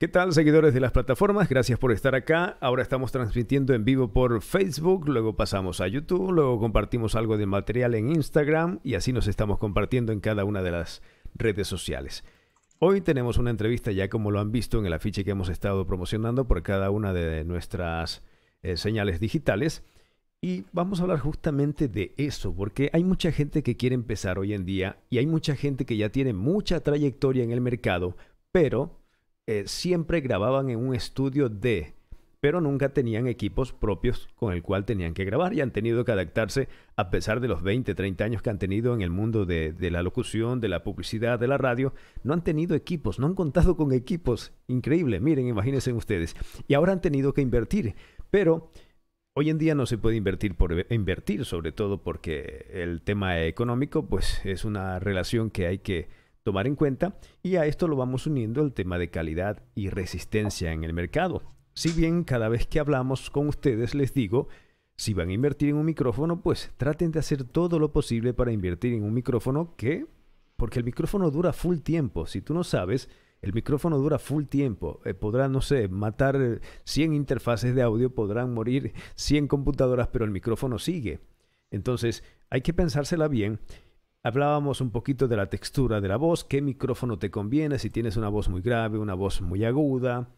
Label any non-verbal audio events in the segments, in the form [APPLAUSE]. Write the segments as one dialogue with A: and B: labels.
A: ¿Qué tal seguidores de las plataformas? Gracias por estar acá. Ahora estamos transmitiendo en vivo por Facebook, luego pasamos a YouTube, luego compartimos algo de material en Instagram y así nos estamos compartiendo en cada una de las redes sociales. Hoy tenemos una entrevista ya como lo han visto en el afiche que hemos estado promocionando por cada una de nuestras eh, señales digitales. Y vamos a hablar justamente de eso, porque hay mucha gente que quiere empezar hoy en día y hay mucha gente que ya tiene mucha trayectoria en el mercado, pero eh, siempre grababan en un estudio de, pero nunca tenían equipos propios con el cual tenían que grabar y han tenido que adaptarse a pesar de los 20, 30 años que han tenido en el mundo de, de la locución, de la publicidad, de la radio. No han tenido equipos, no han contado con equipos. Increíble, miren, imagínense ustedes. Y ahora han tenido que invertir, pero... Hoy en día no se puede invertir por invertir, sobre todo porque el tema económico pues es una relación que hay que tomar en cuenta y a esto lo vamos uniendo el tema de calidad y resistencia en el mercado. Si bien cada vez que hablamos con ustedes les digo, si van a invertir en un micrófono, pues traten de hacer todo lo posible para invertir en un micrófono que... Porque el micrófono dura full tiempo. Si tú no sabes, el micrófono dura full tiempo. Eh, podrán, no sé, matar 100 eh, interfaces de audio, podrán morir 100 computadoras, pero el micrófono sigue. Entonces, hay que pensársela bien Hablábamos un poquito de la textura de la voz, qué micrófono te conviene, si tienes una voz muy grave, una voz muy aguda.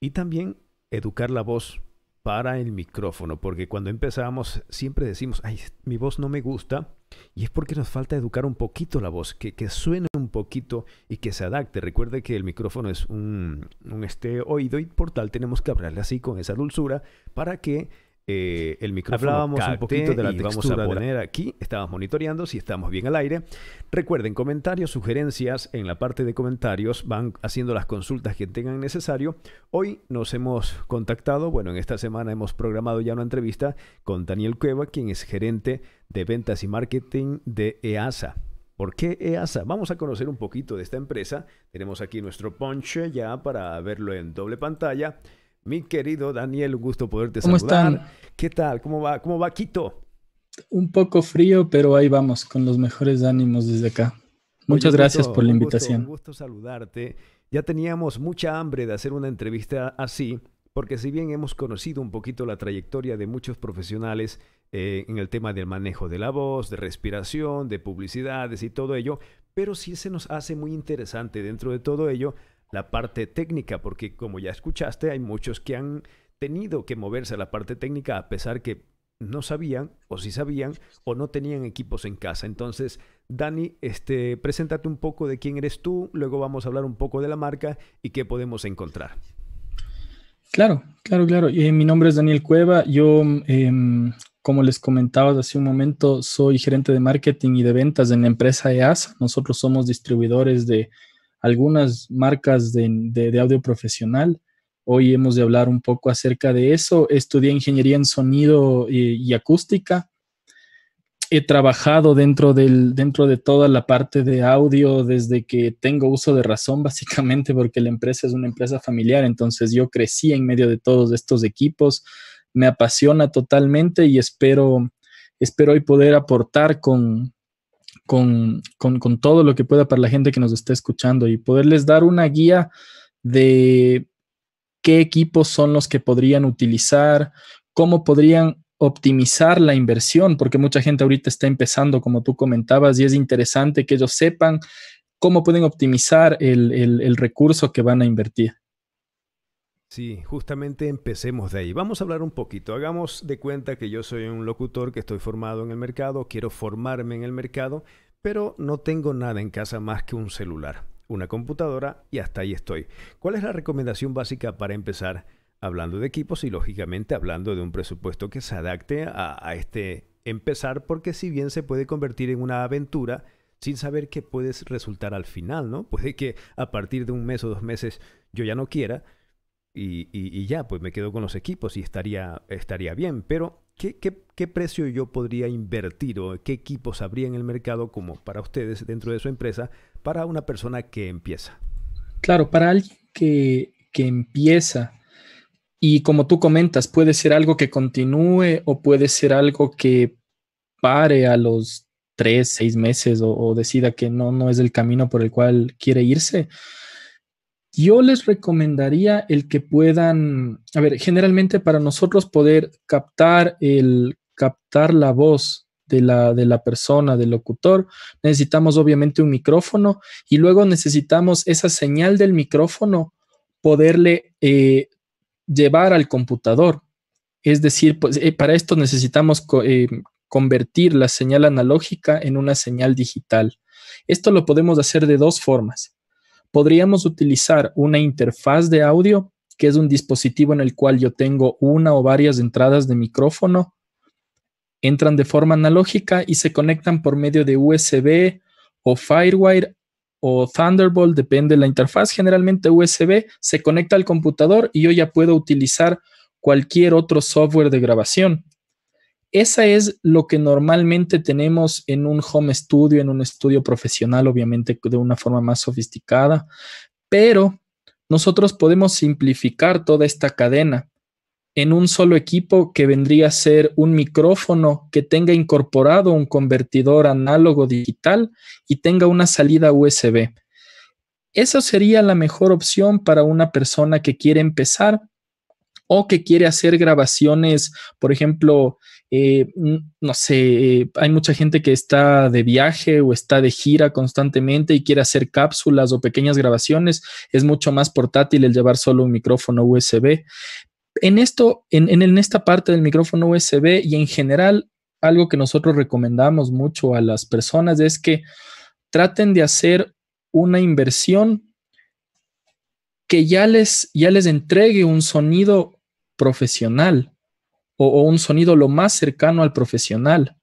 A: Y también educar la voz para el micrófono, porque cuando empezamos siempre decimos, ay, mi voz no me gusta, y es porque nos falta educar un poquito la voz, que, suene un poquito y que se adapte. Recuerde que el micrófono es un, este, oído y por tal tenemos que hablarle así con esa dulzura para que eh, el micrófono. Hablábamos un poquito de la Vamos a poner aquí, estamos monitoreando si estamos bien al aire. Recuerden, comentarios, sugerencias en la parte de comentarios, van haciendo las consultas que tengan necesario. Hoy nos hemos contactado, bueno, en esta semana hemos programado ya una entrevista con Daniel Cueva, quien es gerente de ventas y marketing de EASA. ¿Por qué EASA? Vamos a conocer un poquito de esta empresa. Tenemos aquí nuestro ponche ya para verlo en doble pantalla. Mi querido Daniel, un gusto poderte saludar. ¿Cómo están? ¿Qué tal? ¿Cómo va? ¿Cómo va Quito?
B: Un poco frío, pero ahí vamos, con los mejores ánimos desde acá. Muchas gracias por la invitación. Un
A: gusto, saludarte. Ya teníamos mucha hambre de hacer una entrevista así, porque si bien hemos conocido un poquito la trayectoria de muchos profesionales eh, en el tema del manejo de la voz, de respiración, de publicidades y todo ello, pero sí se nos hace muy interesante dentro de todo ello la parte técnica, porque como ya escuchaste, hay muchos que han tenido que moverse a la parte técnica a pesar que no sabían o si sí sabían o no tenían equipos en casa. Entonces, Dani, este, preséntate un poco de quién eres tú, luego vamos a hablar un poco de la marca y qué podemos encontrar.
B: Claro, claro, claro. Eh, mi nombre es Daniel Cueva. Yo, em, como les comentaba hace un momento, soy gerente de marketing y de ventas en la empresa EASA. Nosotros somos distribuidores de algunas marcas de, de, audio profesional. Hoy hemos de hablar un poco acerca de eso. Estudié ingeniería en sonido y, y acústica. He trabajado dentro, del, dentro de toda la parte de audio desde que tengo uso de razón, [LAUGHS] básicamente porque la empresa es una empresa familiar. Entonces yo crecí en medio de todos estos equipos. Me apasiona totalmente y espero, espero hoy poder aportar con, con, todo lo que pueda para la gente que nos esté escuchando y poderles dar una guía de qué equipos son los que podrían utilizar, cómo podrían optimizar la inversión, porque mucha gente ahorita está empezando, como tú comentabas, y es interesante que ellos sepan cómo pueden optimizar el, el, recurso que van a invertir.
A: Sí, justamente empecemos de ahí. Vamos a hablar un poquito. Hagamos de cuenta que yo soy un locutor que estoy formado en el mercado, quiero formarme en el mercado, pero no tengo nada en casa más que un celular, una computadora y hasta ahí estoy. ¿Cuál es la recomendación básica para empezar hablando de equipos y lógicamente hablando de un presupuesto que se adapte a, este empezar? Porque si bien se puede convertir en una aventura, sin saber qué puedes resultar al final, ¿no? Puede que a partir de un mes o dos meses yo ya no quiera y, y ya, pues me quedo con los equipos y estaría, estaría bien, pero ¿Qué, precio yo podría invertir o qué equipos habría en el mercado como para ustedes dentro de su empresa para una persona que empieza?
B: Claro, para alguien que, que empieza y como tú comentas, puede ser algo que continúe o puede ser algo que pare a los tres, seis meses o, o decida que no, no es el camino por el cual quiere irse yo les recomendaría el que puedan, a ver, generalmente para nosotros poder captar el captar la voz de la, persona, del locutor, necesitamos obviamente un micrófono y luego necesitamos esa señal del micrófono poderle eh, llevar al computador. Es decir, pues, eh, para esto necesitamos eh, convertir la señal analógica en una señal digital. Esto lo podemos hacer de dos formas podríamos utilizar una interfaz de audio, que es un dispositivo en el cual yo tengo una o varias entradas de micrófono, entran de forma analógica y se conectan por medio de USB o Firewire o Thunderbolt, depende de la interfaz. Generalmente USB se conecta al computador y yo ya puedo utilizar cualquier otro software de grabación esa es lo que normalmente tenemos en un home studio, en un estudio profesional, obviamente de una forma más sofisticada, pero nosotros podemos simplificar toda esta cadena en un solo equipo que vendría a ser un micrófono que tenga incorporado un convertidor análogo digital y tenga una salida USB. Esa sería la mejor opción para una persona que quiere empezar o que quiere hacer grabaciones, por ejemplo, eh, no sé, eh, hay mucha gente que está de viaje o está de gira constantemente y quiere hacer cápsulas o pequeñas grabaciones. Es mucho más portátil el llevar solo un micrófono USB. En esto, en, esta parte del micrófono USB y en general, algo que nosotros recomendamos mucho a las personas es que traten de hacer una inversión que ya les, ya les entregue un sonido profesional o, un sonido lo más cercano al profesional.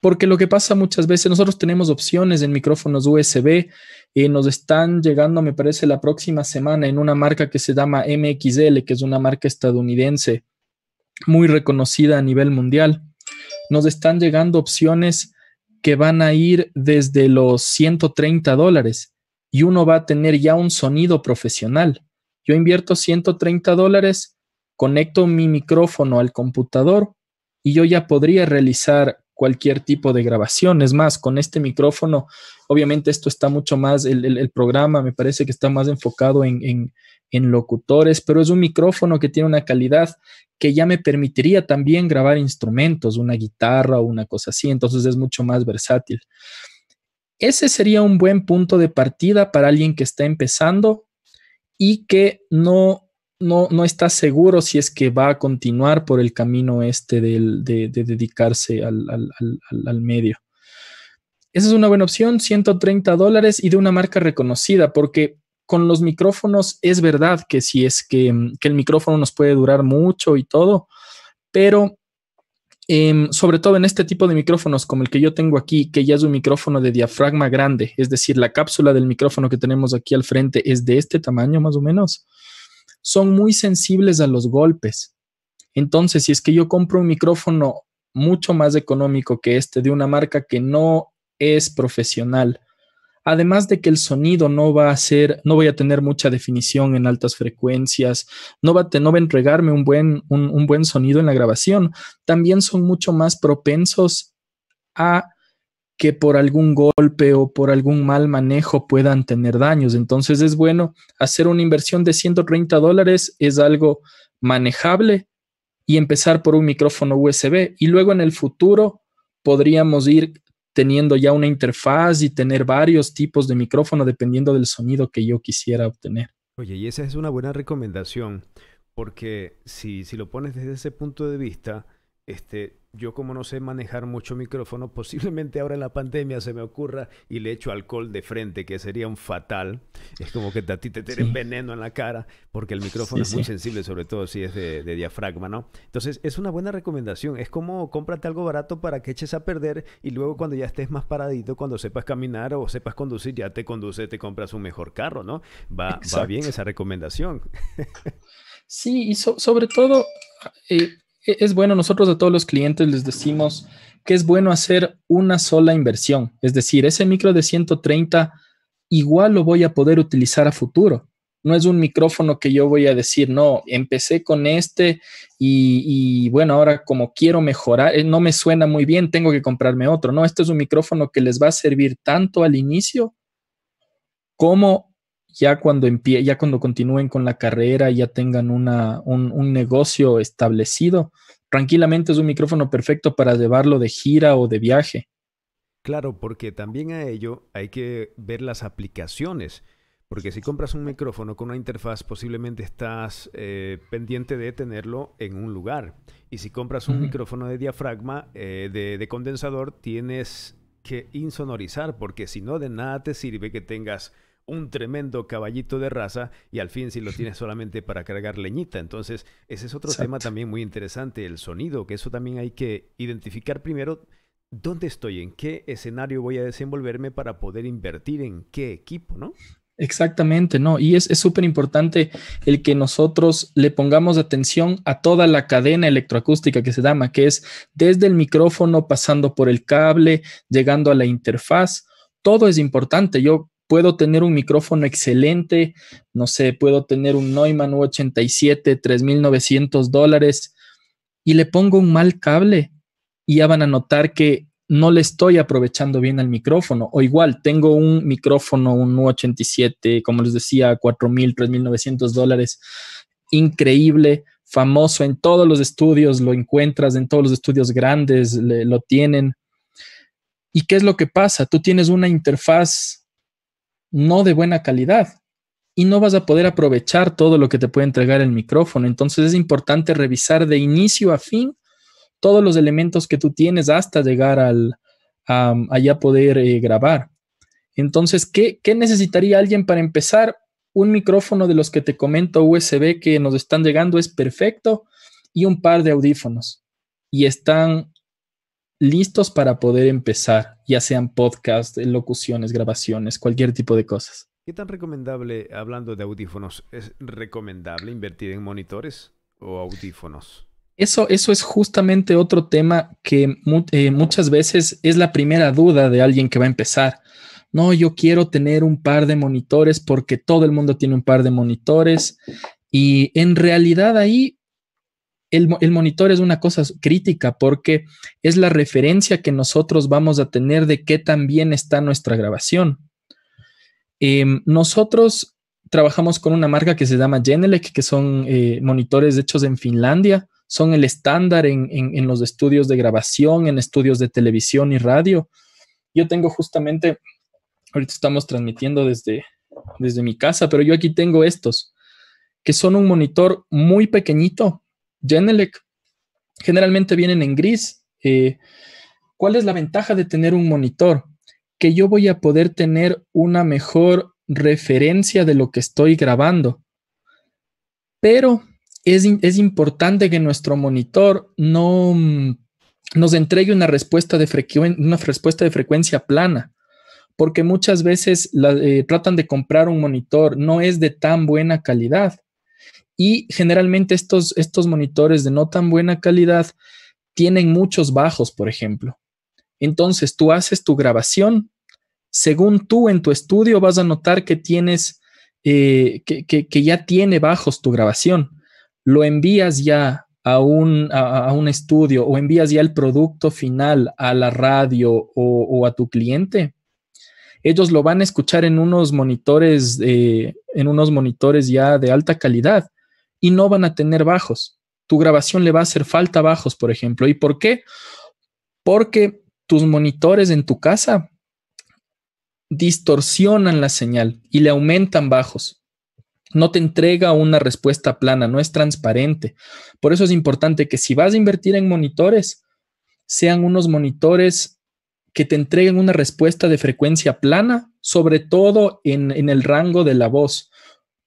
B: Porque lo que pasa muchas veces, nosotros tenemos opciones en micrófonos USB, y eh, nos están llegando, me parece, la próxima semana en una marca que se llama MXL, que es una marca estadounidense muy reconocida a nivel mundial. Nos están llegando opciones que van a ir desde los 130 dólares y uno va a tener ya un sonido profesional. Yo invierto 130 dólares conecto mi micrófono al computador y yo ya podría realizar cualquier tipo de grabación. Es más, con este micrófono, obviamente esto está mucho más, el, programa me parece que está más enfocado en, en, locutores, pero es un micrófono que tiene una calidad que ya me permitiría también grabar instrumentos, una guitarra o una cosa así, entonces es mucho más versátil. Ese sería un buen punto de partida para alguien que está empezando y que no no, está seguro si es que va a continuar por el camino este de, dedicarse al, medio. Esa es una buena opción, 130 dólares y de una marca reconocida, porque con los micrófonos es verdad que si es que, mm, el micrófono nos puede durar mucho y todo, pero em, sobre todo en este tipo de micrófonos como el que yo tengo aquí, que ya es un micrófono de diafragma grande, es decir, la cápsula del micrófono que tenemos aquí al frente es de este tamaño más o menos son muy sensibles a los golpes. Entonces, si es que yo compro un micrófono mucho más económico que este de una marca que no es profesional, además de que el sonido no va a ser, no voy a tener mucha definición en altas frecuencias, no va, no va a entregarme un buen, un buen sonido en la grabación, también son mucho más propensos a que por algún golpe o por algún mal manejo puedan tener daños. Entonces es bueno hacer una inversión de 130 dólares, es algo manejable y empezar por un micrófono USB y luego en el futuro podríamos ir teniendo ya una interfaz y tener varios tipos de micrófono dependiendo del sonido que yo quisiera obtener.
A: Oye, y esa es una buena recomendación, porque si, si lo pones desde ese punto de vista, este, yo como no sé manejar mucho micrófono, [LAUGHS] posiblemente ahora en la pandemia se me ocurra y le echo alcohol de frente, que sería un fatal. Es como que a ti te tienen veneno en la cara, porque el micrófono es muy sensible, sobre todo si es de, diafragma, ¿no? Entonces, es una buena recomendación. Es como cómprate algo barato para que eches a perder y luego cuando ya estés más paradito, cuando sepas caminar o sepas conducir, ya te conduce, te compras un mejor carro, ¿no? Va, va bien esa recomendación.
B: [LAUGHS] sí, y sobre todo... Eh, es bueno, nosotros a todos los clientes les decimos que es bueno hacer una sola inversión, es decir, ese micro de 130 igual lo voy a poder utilizar a futuro. No es un micrófono que yo voy a decir, no, empecé con este y, bueno, ahora como quiero mejorar, eh, no me suena muy bien, tengo que comprarme otro. No, este es un micrófono que les va a servir tanto al inicio como ya cuando ya cuando continúen con la carrera, ya tengan un, negocio establecido, tranquilamente es un micrófono perfecto para llevarlo de gira o de viaje.
A: Claro, porque también a ello hay que ver las aplicaciones. Porque si compras un micrófono con una interfaz, posiblemente estás eh, pendiente de tenerlo en un lugar. Y si compras un micrófono de diafragma, eh, de, de condensador, tienes que insonorizar, porque si no, de nada te sirve que tengas un tremendo caballito de raza y al fin si lo tienes solamente para cargar leñita. Entonces, ese es otro tema también muy interesante, el sonido, que eso también hay que identificar primero dónde estoy, en qué escenario voy a desenvolverme para poder invertir en qué equipo, ¿no?
B: Exactamente, ¿no? Y es súper importante el que nosotros le pongamos atención a toda la cadena electroacústica que se llama, que es desde el micrófono, pasando por el cable, llegando a la interfaz. Todo es importante. Yo puedo tener un micrófono excelente, no sé, puedo tener un Neumann U87, 3.900 dólares, y le pongo un mal cable y ya van a notar que no le estoy aprovechando bien al micrófono. O igual, tengo un micrófono, un U87, como les decía, 4.000, 3.900 dólares, increíble, famoso en todos los estudios, lo encuentras en todos los estudios grandes, lo tienen. ¿Y qué es lo que pasa? Tú tienes una interfaz no de buena calidad y no vas a poder aprovechar todo lo que te puede entregar el micrófono. Entonces es importante revisar de inicio a fin todos los elementos que tú tienes hasta llegar al, a, ya poder eh, grabar. Entonces, ¿qué, ¿qué necesitaría alguien para empezar? Un micrófono de los que te comento USB que nos están llegando es perfecto y un par de audífonos. Y están listos para poder empezar, ya sean podcasts, locuciones, grabaciones, cualquier tipo de cosas.
A: ¿Qué tan recomendable, hablando de audífonos, es recomendable invertir en monitores o audífonos?
B: Eso, eso es justamente otro tema que eh, muchas veces es la primera duda de alguien que va a empezar. No, yo quiero tener un par de monitores porque todo el mundo tiene un par de monitores. Y en realidad ahí el, monitor es una cosa crítica porque es la referencia que nosotros vamos a tener de qué tan bien está nuestra grabación. Em, nosotros trabajamos con una marca que se llama Genelec, que son eh, monitores hechos en Finlandia, son el estándar en, en los estudios de grabación, en estudios de televisión y radio. Yo tengo justamente, ahorita estamos transmitiendo desde, desde mi casa, pero yo aquí tengo estos, que son un monitor muy pequeñito, Genelec generalmente vienen en gris. Eh, ¿Cuál es la ventaja de tener un monitor? Que yo voy a poder tener una mejor referencia de lo que estoy grabando. Pero es, importante que nuestro monitor no mm, nos entregue una respuesta de, una respuesta de frecuencia plana, porque muchas veces eh, tratan de comprar un monitor, no es de tan buena calidad y generalmente estos, estos monitores de no tan buena calidad tienen muchos bajos, por ejemplo. Entonces tú haces tu grabación. Según tú en tu estudio vas a notar que tienes, eh, que, ya tiene bajos tu grabación. Lo envías ya a un, a, un, estudio o envías ya el producto final a la radio o, a tu cliente. Ellos lo van a escuchar en unos monitores, eh, en unos monitores ya de alta calidad y no van a tener bajos. Tu grabación le va a hacer falta bajos, por ejemplo. ¿Y por qué? Porque tus monitores en tu casa distorsionan la señal y le aumentan bajos. No te entrega una respuesta plana, no es transparente. Por eso es importante que si vas a invertir en monitores, sean unos monitores que te entreguen una respuesta de frecuencia plana, sobre todo en, el rango de la voz.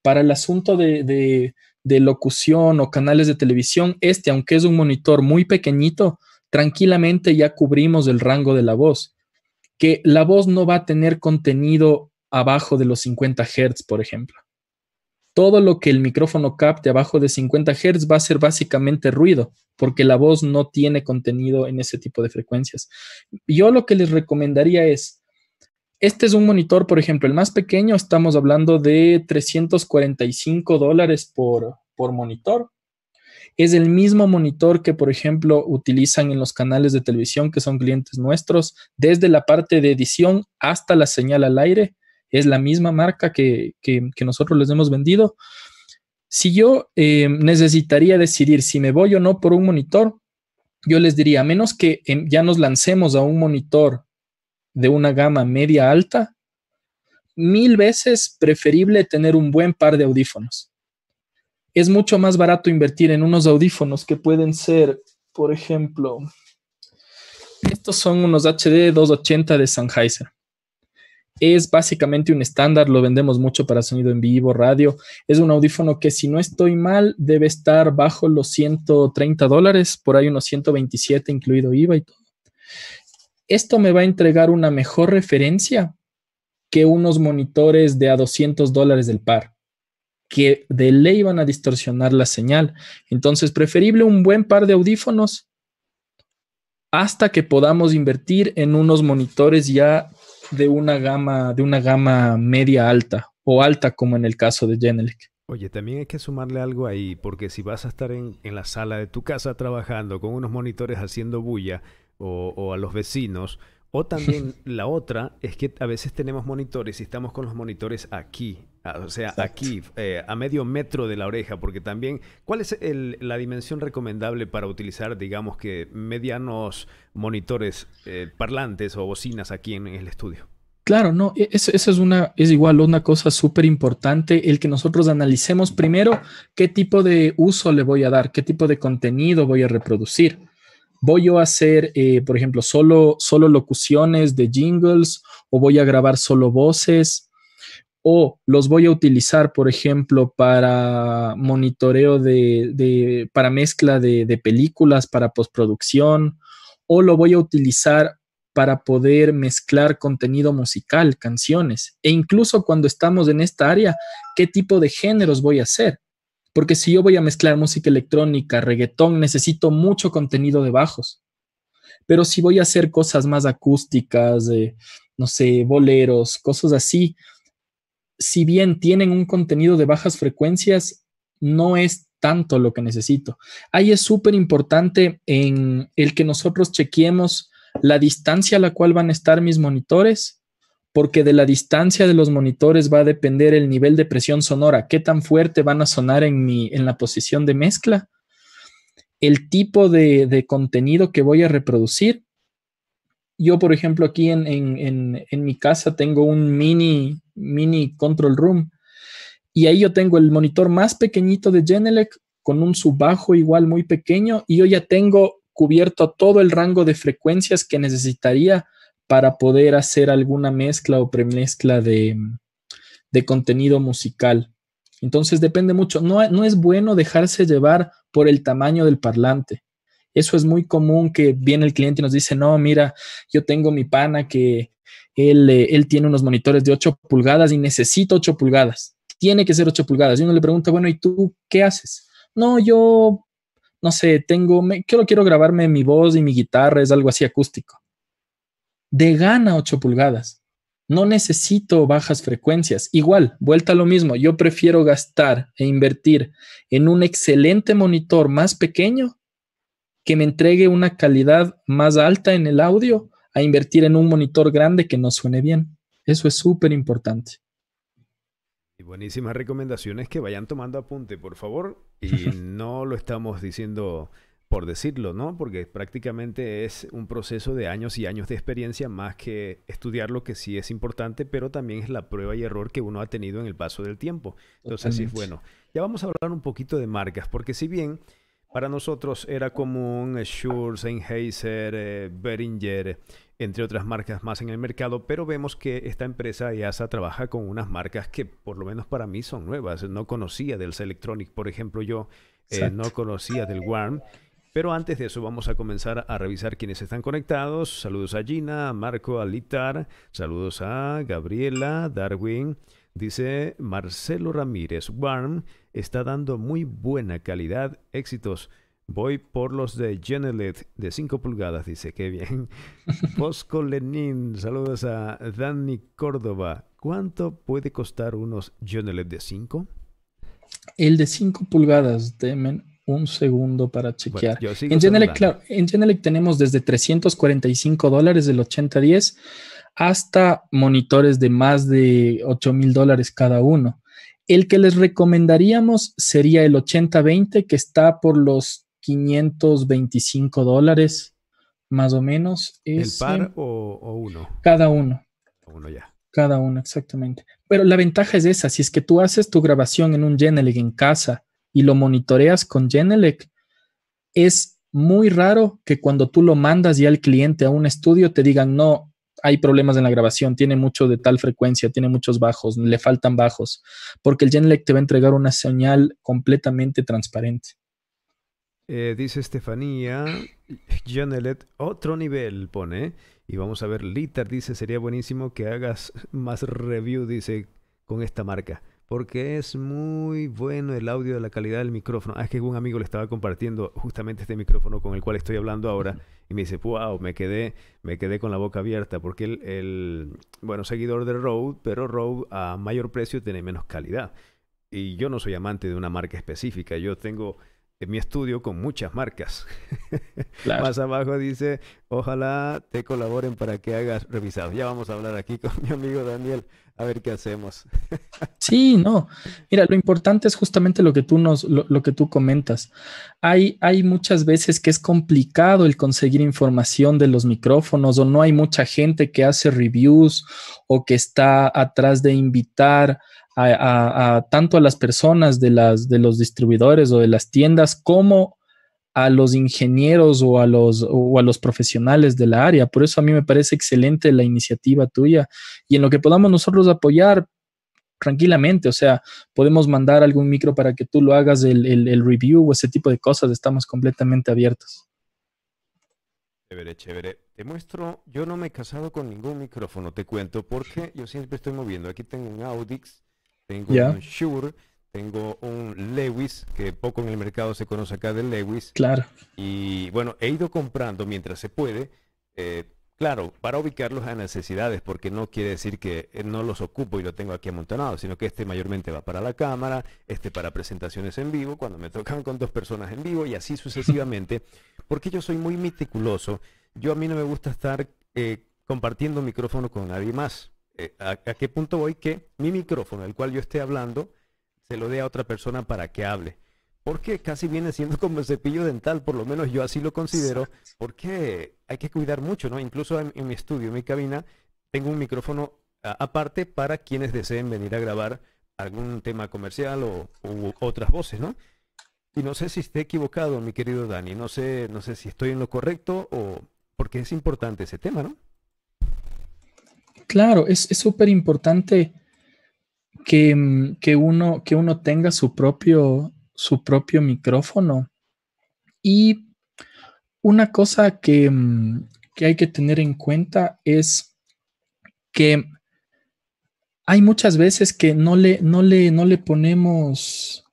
B: Para el asunto de de locución o canales de televisión, este, aunque es un monitor muy pequeñito, tranquilamente ya cubrimos el rango de la voz. Que la voz no va a tener contenido abajo de los 50 Hz, por ejemplo. Todo lo que el micrófono capte abajo de 50 Hz va a ser básicamente ruido, porque la voz no tiene contenido en ese tipo de frecuencias. Yo lo que les recomendaría es, este es un monitor, por ejemplo, el más pequeño, estamos hablando de 345 dólares por, por monitor. Es el mismo monitor que, por ejemplo, utilizan en los canales de televisión que son clientes nuestros, desde la parte de edición hasta la señal al aire. Es la misma marca que, nosotros les hemos vendido. Si yo eh, necesitaría decidir si me voy o no por un monitor, yo les diría, a menos que em, ya nos lancemos a un monitor de una gama media alta, mil veces preferible tener un buen par de audífonos. Es mucho más barato invertir en unos audífonos que pueden ser, por ejemplo, estos son unos HD 280 de Sennheiser. Es básicamente un estándar, lo vendemos mucho para sonido en vivo, radio. Es un audífono que si no estoy mal debe estar bajo los 130 dólares, por ahí unos 127 incluido IVA y todo esto me va a entregar una mejor referencia que unos monitores de a 200 dólares del par, que de ley van a distorsionar la señal. Entonces, preferible un buen par de audífonos hasta que podamos invertir en unos monitores ya de una gama, de una gama media alta o alta, como en el caso de Genelec.
A: Oye, también hay que sumarle algo ahí, porque si vas a estar en, la sala de tu casa trabajando con unos monitores haciendo bulla, o, a los vecinos. O también [LAUGHS] la otra es que a veces tenemos monitores y estamos con los monitores aquí, o sea, aquí, eh, a medio metro de la oreja, porque también, ¿cuál es la dimensión recomendable para utilizar, digamos que, medianos monitores eh, parlantes o bocinas aquí en, el estudio?
B: Claro, no, e, eso, es una, es igual una cosa súper importante, el que nosotros analicemos primero qué tipo de uso le voy a dar, qué tipo de contenido voy a reproducir voy a hacer, eh, por ejemplo, solo, solo locuciones de jingles o voy a grabar solo voces o los voy a utilizar, por ejemplo, para monitoreo de, para mezcla de, películas, para postproducción, o lo voy a utilizar para poder mezclar contenido musical, canciones, e incluso cuando estamos en esta área, qué tipo de géneros voy a hacer porque si yo voy a mezclar música electrónica, reggaetón, necesito mucho contenido de bajos. Pero si voy a hacer cosas más acústicas, no sé, boleros, cosas así, si bien tienen un contenido de bajas frecuencias, no es tanto lo que necesito. Ahí es súper importante en el que nosotros chequeemos la distancia a la cual van a estar mis monitores porque de la distancia de los monitores va a depender el nivel de presión sonora, qué tan fuerte van a sonar en, mi, en la posición de mezcla, el tipo de, contenido que voy a reproducir. Yo, por ejemplo, aquí en, en, en, mi casa tengo un mini, mini control room y ahí yo tengo el monitor más pequeñito de Genelec con un subbajo igual muy pequeño y yo ya tengo cubierto todo el rango de frecuencias que necesitaría para poder hacer alguna mezcla o premezcla de, de contenido musical. Entonces depende mucho. No, es bueno dejarse llevar por el tamaño del parlante. Eso es muy común que viene el cliente y nos dice, no, mira, yo tengo mi pana que él, eh, tiene unos monitores de 8 pulgadas y necesito 8 pulgadas. Tiene que ser 8 pulgadas. Y uno le pregunta, bueno, ¿y tú qué haces? No, yo, no sé, tengo, me, quiero, quiero grabarme mi voz y mi guitarra, es algo así acústico de gana 8 pulgadas. No necesito bajas frecuencias. Igual, vuelta a lo mismo, yo prefiero gastar e invertir en un excelente monitor más pequeño que me entregue una calidad más alta en el audio a invertir en un monitor grande que no suene bien. Eso es súper importante.
A: Y buenísimas recomendaciones que vayan tomando apunte, por favor. Y [LAUGHS] no lo estamos diciendo por decirlo, ¿no? Porque prácticamente es un proceso de años y años de experiencia más que estudiar lo que sí es importante, pero también es la prueba y error que uno ha tenido en el paso del tiempo. Entonces, sí bueno. Ya vamos a hablar un poquito de marcas, porque si bien para nosotros era común eh, Shure, Sennheiser, eh, Behringer, entre otras marcas más en el mercado, pero vemos que esta empresa IASA trabaja con unas marcas que por lo menos para mí son nuevas. No conocía del Selectronic, por ejemplo, yo eh, no conocía del Warm pero antes de eso vamos a comenzar a revisar quienes están conectados. Saludos a Gina, a Marco, a Litar, saludos a Gabriela, Darwin. Dice Marcelo Ramírez, Warm está dando muy buena calidad, éxitos. Voy por los de Genelet de 5 pulgadas, dice, qué bien. [LAUGHS] Bosco Lenin, saludos a Danny Córdoba. ¿Cuánto puede costar unos Genelet de 5?
B: El de 5 pulgadas, men un segundo para chequear. en, Genelec, tenemos desde 345 dólares del 8010 hasta monitores de más de 8 mil dólares cada uno. El que les recomendaríamos sería el 8020 que está por los 525 dólares más o menos. ¿El par o, uno? Cada uno. Uno ya. Cada uno, exactamente. Pero la ventaja es esa, si es que tú haces tu grabación en un Genelec en casa, y lo monitoreas con Genelec, es muy raro que cuando tú lo mandas ya al cliente a un estudio te digan, no, hay problemas en la grabación, tiene mucho de tal frecuencia, tiene muchos bajos, le faltan bajos, porque el Genelec te va a entregar una señal completamente transparente.
A: Eh, dice Estefanía, Genelec otro nivel pone. Y vamos a ver, liter dice, sería buenísimo que hagas más review, dice, con esta marca porque es muy bueno el audio de la calidad del micrófono. Ah, es que un amigo le estaba compartiendo justamente este micrófono con el cual estoy hablando ahora y me dice, wow, me quedé, me quedé con la boca abierta porque el, bueno, seguidor de Rode, pero Rode a mayor precio tiene menos calidad. Y yo no soy amante de una marca específica, yo tengo en mi estudio con muchas marcas. [LAUGHS] Más abajo dice, ojalá te colaboren para que hagas revisado. Ya vamos a hablar aquí con mi amigo Daniel a ver qué hacemos.
B: Sí, no. Mira, lo importante es justamente lo que tú nos, lo, que tú comentas. Hay, hay muchas veces que es complicado el conseguir información de los micrófonos o no hay mucha gente que hace reviews o que está atrás de invitar a, tanto a las personas de las de los distribuidores o de las tiendas como a los ingenieros o a los, o a los profesionales de la área. Por eso a mí me parece excelente la iniciativa tuya y en lo que podamos nosotros apoyar tranquilamente, o sea, podemos mandar algún micro para que tú lo hagas el, review o ese tipo de cosas, estamos completamente abiertos.
A: Chévere, chévere. Te muestro, yo no me he casado con ningún micrófono, te cuento, porque yo siempre estoy moviendo. Aquí tengo un Audix, tengo un Shure, tengo un Lewis, que poco en el mercado se conoce acá del Lewis. Claro. Y bueno, he ido comprando mientras se puede. Eh, claro, para ubicarlos a necesidades, porque no quiere decir que eh, no los ocupo y lo tengo aquí amontonado, sino que este mayormente va para la cámara, este para presentaciones en vivo, cuando me tocan con dos personas en vivo y así sucesivamente, [LAUGHS] porque yo soy muy meticuloso. Yo a mí no me gusta estar eh, compartiendo micrófono con nadie más. ¿A qué punto voy? Que mi micrófono, el cual yo esté hablando, se lo dé a otra persona para que hable. Porque casi viene siendo [LAUGHS] como el cepillo dental, por lo menos yo así lo considero, porque hay que cuidar mucho, ¿no? Incluso en, mi estudio, en mi cabina, tengo un micrófono aparte para quienes deseen venir a grabar algún tema comercial o otras voces, ¿no? Y no sé si esté equivocado, mi querido Dani, no sé, no sé si estoy en lo correcto o porque es importante ese tema, ¿no?
B: Claro, es súper importante Mm, que, uno, que uno tenga su propio, su propio micrófono. Y una cosa que, mm, que hay que tener en cuenta es que hay muchas veces que no le, no le, no le ponemos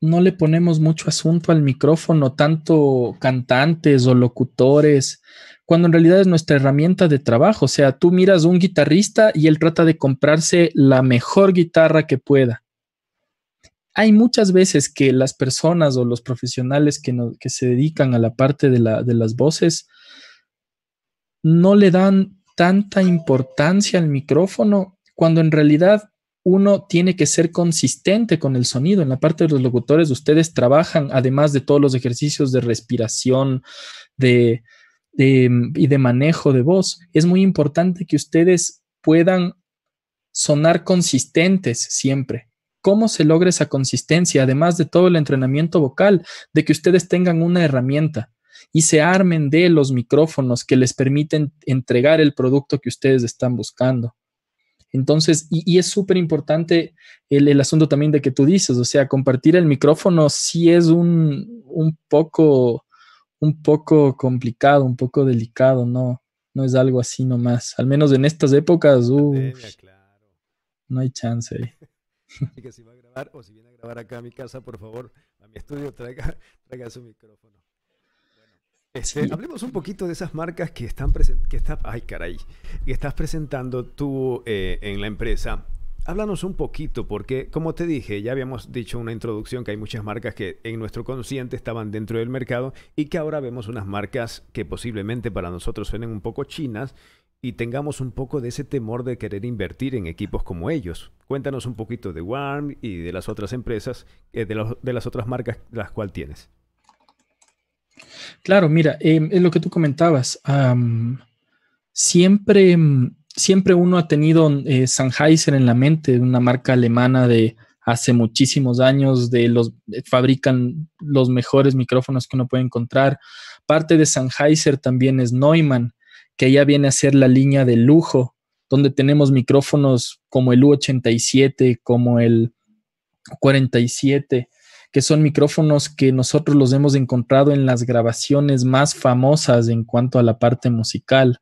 B: no le ponemos mucho asunto al micrófono, tanto cantantes o locutores cuando en realidad es nuestra herramienta de trabajo. O sea, tú miras un guitarrista y él trata de comprarse la mejor guitarra que pueda. Hay muchas veces que las personas o los profesionales que, se dedican a la parte de, de las voces no le dan tanta importancia al micrófono cuando en realidad uno tiene que ser consistente con el sonido. En la parte de los locutores, ustedes trabajan, además de todos los ejercicios de respiración, de, Mm, y de manejo de voz, es muy importante que ustedes puedan sonar consistentes siempre. ¿Cómo se logra esa consistencia? Además de todo el entrenamiento vocal, de que ustedes tengan una herramienta y se armen de los micrófonos que les permiten entregar el producto que ustedes están buscando. Entonces, y, es súper importante el, asunto también de que tú dices, o sea, compartir el micrófono sí es un, un poco un poco complicado, un poco delicado, no, no es algo así nomás. Al menos en estas épocas, no hay chance
A: [LAUGHS] Así que si va a grabar o si viene a grabar acá a mi casa, por favor, a mi estudio traiga, [LAUGHS] traiga su micrófono.
B: Este, hablemos
A: un poquito de esas marcas que están que está, que estás presentando tú eh, en la empresa háblanos un poquito, porque como te dije, ya habíamos dicho una introducción que hay muchas marcas que en nuestro consciente estaban dentro del mercado y que ahora vemos unas marcas que posiblemente para nosotros suenen un poco chinas y tengamos un poco de ese temor de querer invertir en equipos como ellos. Cuéntanos un poquito de Warm y de las otras empresas, eh, de, las otras marcas las cuales tienes.
B: Claro, mira, em, es lo que tú comentabas, siempre... Em, siempre uno ha tenido eh, Sennheiser en la mente, una marca alemana de hace muchísimos años, de los eh, fabrican los mejores micrófonos que uno puede encontrar. Parte de Sennheiser también es Neumann, que ya viene a ser la línea de lujo, donde tenemos micrófonos como el U87, como el 47, que son micrófonos que nosotros los hemos encontrado en las grabaciones más famosas en cuanto a la parte musical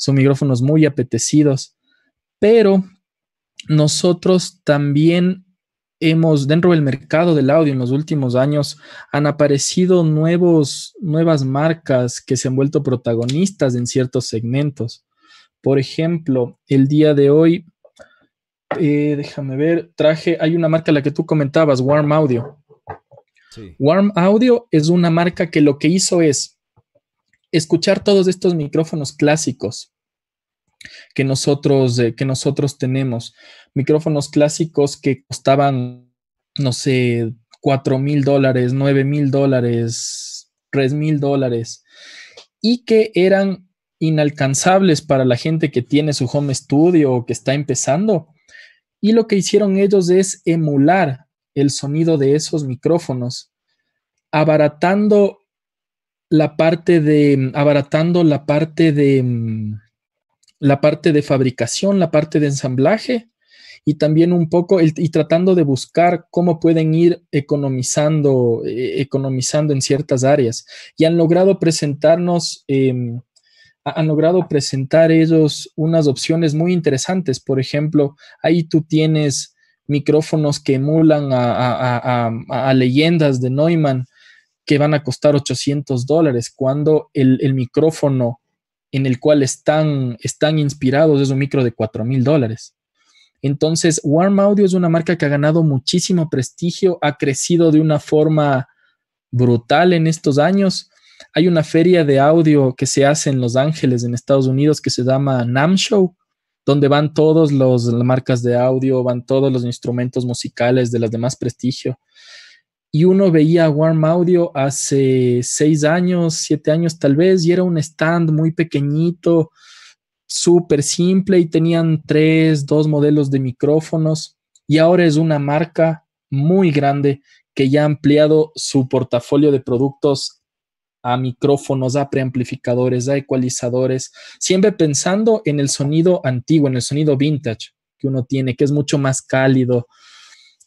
B: son micrófonos muy apetecidos, pero nosotros también hemos, dentro del mercado del audio en los últimos años, han aparecido nuevos, nuevas marcas que se han vuelto protagonistas en ciertos segmentos. Por ejemplo, el día de hoy, eh, déjame ver, traje, hay una marca a la que tú comentabas, Warm Audio. Warm Audio es una marca que lo que hizo es escuchar todos estos micrófonos clásicos que nosotros, eh, que nosotros tenemos. Micrófonos clásicos que costaban, no sé, 4 mil dólares, 9 mil dólares, 3 mil dólares, y que eran inalcanzables para la gente que tiene su home studio o que está empezando. Y lo que hicieron ellos es emular el sonido de esos micrófonos, abaratando la parte de, abaratando la parte de mm, la parte de fabricación, la parte de ensamblaje y también un poco y tratando de buscar cómo pueden ir economizando, eh, economizando en ciertas áreas. Y han logrado presentarnos, em, han logrado presentar ellos unas opciones muy interesantes. Por ejemplo, ahí tú tienes micrófonos que emulan a, leyendas de Neumann que van a costar 800 dólares cuando el micrófono en el cual están, están inspirados es un micro de 4 mil dólares. Entonces, Warm Audio es una marca que ha ganado muchísimo prestigio, ha crecido de una forma brutal en estos años. Hay una feria de audio que se hace en Los Ángeles, en Estados Unidos, que se llama NAM Show, donde van todas las marcas de audio, van todos los instrumentos musicales de los demás prestigio y uno veía Warm Audio hace seis años, siete años tal vez, y era un stand muy pequeñito, súper simple, y tenían tres, dos modelos de micrófonos, y ahora es una marca muy grande que ya ha ampliado su portafolio de productos a micrófonos, a preamplificadores, a ecualizadores, siempre pensando en el sonido antiguo, en el sonido vintage que uno tiene, que es mucho más cálido,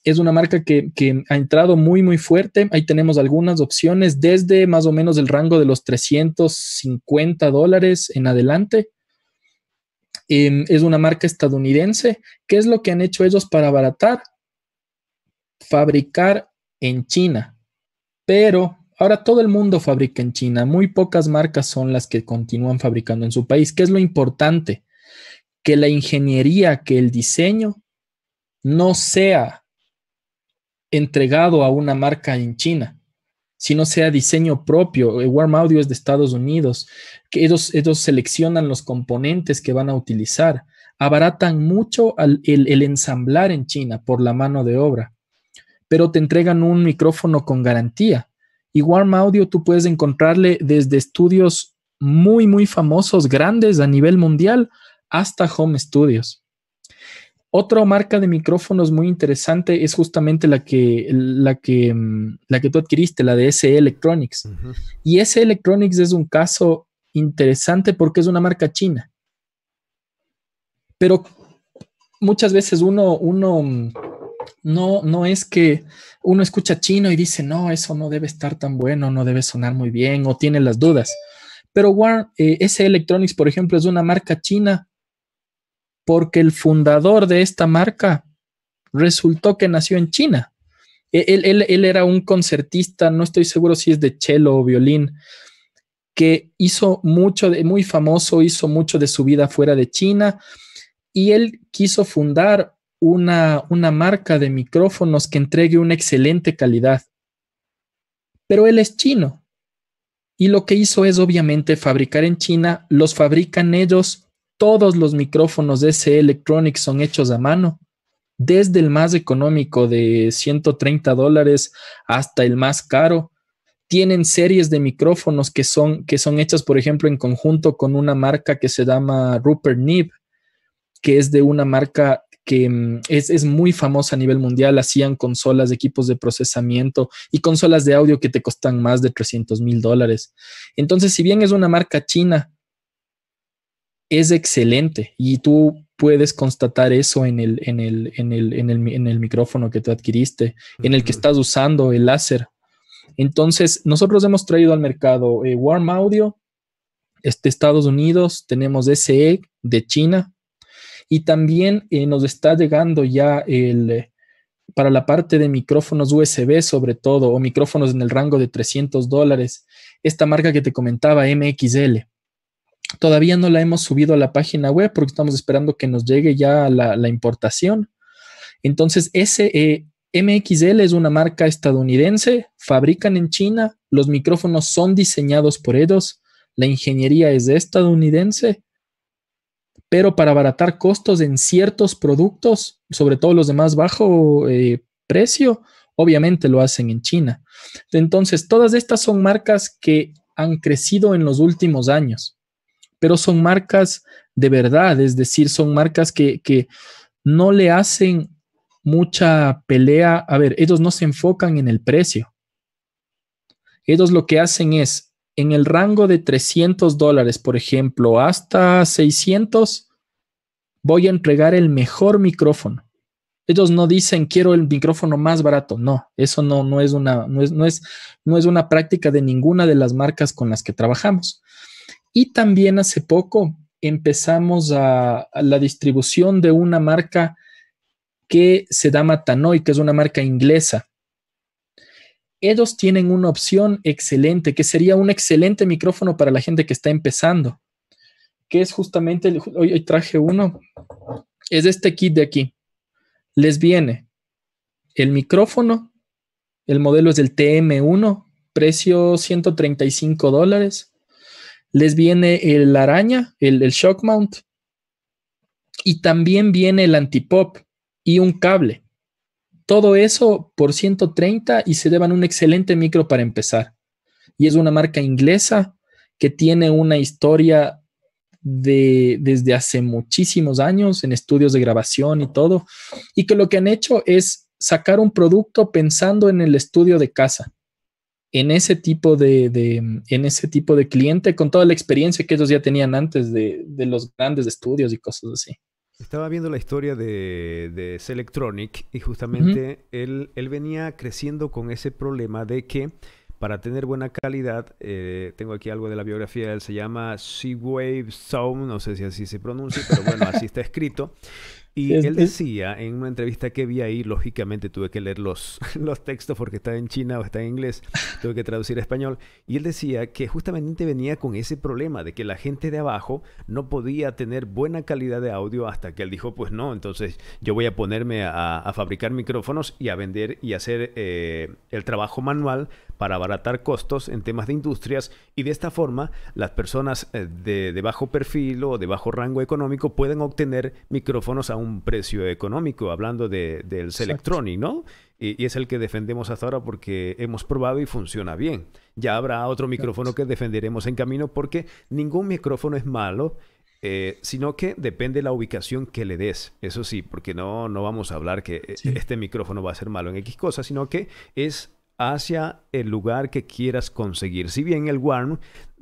B: es una marca que, ha entrado muy, muy fuerte. Ahí tenemos algunas opciones desde más o menos el rango de los 350 dólares en adelante. Em, es una marca estadounidense. ¿Qué es lo que han hecho ellos para abaratar? Fabricar en China. Pero ahora todo el mundo fabrica en China. Muy pocas marcas son las que continúan fabricando en su país. ¿Qué es lo importante? Que la ingeniería, que el diseño no sea entregado a una marca en China, si no sea diseño propio. Eh, Warm Audio es de Estados Unidos, que ellos, ellos seleccionan los componentes que van a utilizar, abaratan mucho el, el ensamblar en China por la mano de obra, pero te entregan un micrófono con garantía. Y Warm Audio tú puedes encontrarle desde estudios muy, muy famosos, grandes a nivel mundial, hasta home studios. Otra marca de micrófonos muy interesante es justamente la que, la que, mm, la que tú adquiriste, la de SE Electronics. Y SE Electronics es un caso interesante porque es una marca china. Pero muchas veces uno, uno mm, no, no es que uno escucha chino y dice, no, eso no debe estar tan bueno, no debe sonar muy bien o tiene las dudas. Pero eh, SE Electronics, por ejemplo, es una marca china porque el fundador de esta marca resultó que nació en China. E, él, era un concertista, no estoy seguro si es de cello o violín, que hizo mucho, de, muy famoso, hizo mucho de su vida fuera de China y él quiso fundar una, una marca de micrófonos que entregue una excelente calidad. Pero él es chino y lo que hizo es obviamente fabricar en China, los fabrican ellos todos los micrófonos de SE Electronics son hechos a mano, desde el más económico de 130 dólares hasta el más caro. Tienen series de micrófonos que son, que son hechas, por ejemplo, en conjunto con una marca que se llama Rupert Nib, que es de una marca que mm, es, es, muy famosa a nivel mundial. Hacían consolas, equipos de procesamiento y consolas de audio que te costan más de 300 mil dólares. Entonces, si bien es una marca china, es excelente y tú puedes constatar eso en el, en el, micrófono que te adquiriste, en el que estás usando el láser. Entonces, nosotros hemos traído al mercado eh, Warm Audio, este, Estados Unidos, tenemos SE de China y también eh, nos está llegando ya el, eh, para la parte de micrófonos USB sobre todo o micrófonos en el rango de 300 dólares, esta marca que te comentaba MXL. Todavía no la hemos subido a la página web porque estamos esperando que nos llegue ya la, importación. Entonces, ese eh, MXL es una marca estadounidense, fabrican en China, los micrófonos son diseñados por ellos, la ingeniería es estadounidense, pero para abaratar costos en ciertos productos, sobre todo los de más bajo eh, precio, obviamente lo hacen en China. Entonces, todas estas son marcas que han crecido en los últimos años pero son marcas de verdad, es decir, son marcas que, no le hacen mucha pelea. A ver, ellos no se enfocan en el precio. Ellos lo que hacen es, en el rango de 300 dólares, por ejemplo, hasta 600, voy a entregar el mejor micrófono. Ellos no dicen quiero el micrófono más barato, no, eso no, no, es, una, no, es, no, es, no es una práctica de ninguna de las marcas con las que trabajamos. Y también hace poco empezamos a, la distribución de una marca que se llama Tanoi, que es una marca inglesa. Ellos tienen una opción excelente, que sería un excelente micrófono para la gente que está empezando, que es justamente, hoy, traje uno, es este kit de aquí. Les viene el micrófono, el modelo es el TM1, precio 135 dólares les viene el araña, el, shock mount, y también viene el antipop y un cable. Todo eso por 130 y se deban un excelente micro para empezar. Y es una marca inglesa que tiene una historia de, desde hace muchísimos años en estudios de grabación y todo, y que lo que han hecho es sacar un producto pensando en el estudio de casa en ese tipo de, en ese tipo de cliente con toda la experiencia que ellos ya tenían antes de, los grandes estudios y cosas así.
A: Estaba viendo la historia de, de Selectronic y justamente él, venía creciendo con ese problema de que para tener buena calidad, eh, tengo aquí algo de la biografía, él se llama Sea Wave Sound, no sé si así se pronuncia, pero bueno, así está [LAUGHS] escrito. Y él decía en una entrevista que vi ahí, lógicamente tuve que leer los, [LAUGHS] los textos porque está en China o está en inglés, tuve que traducir a español, y él decía que justamente venía con ese problema de que la gente de abajo no podía tener buena calidad de audio hasta que él dijo, pues no, entonces yo voy a ponerme a, fabricar micrófonos y a vender y hacer eh, el trabajo manual para abaratar costos en temas de industrias y de esta forma las personas eh, de, bajo perfil o de bajo rango económico pueden obtener micrófonos a un precio económico, hablando del de, Selectronic, ¿no? Y, es el que defendemos hasta ahora porque hemos probado y funciona bien. Ya habrá otro micrófono que defenderemos en camino porque ningún micrófono es malo. Eh, sino que depende la ubicación que le des. Eso sí, porque no, no vamos a hablar que eh, este micrófono va a ser malo en X cosas, sino que es hacia el lugar que quieras conseguir. Si bien el warm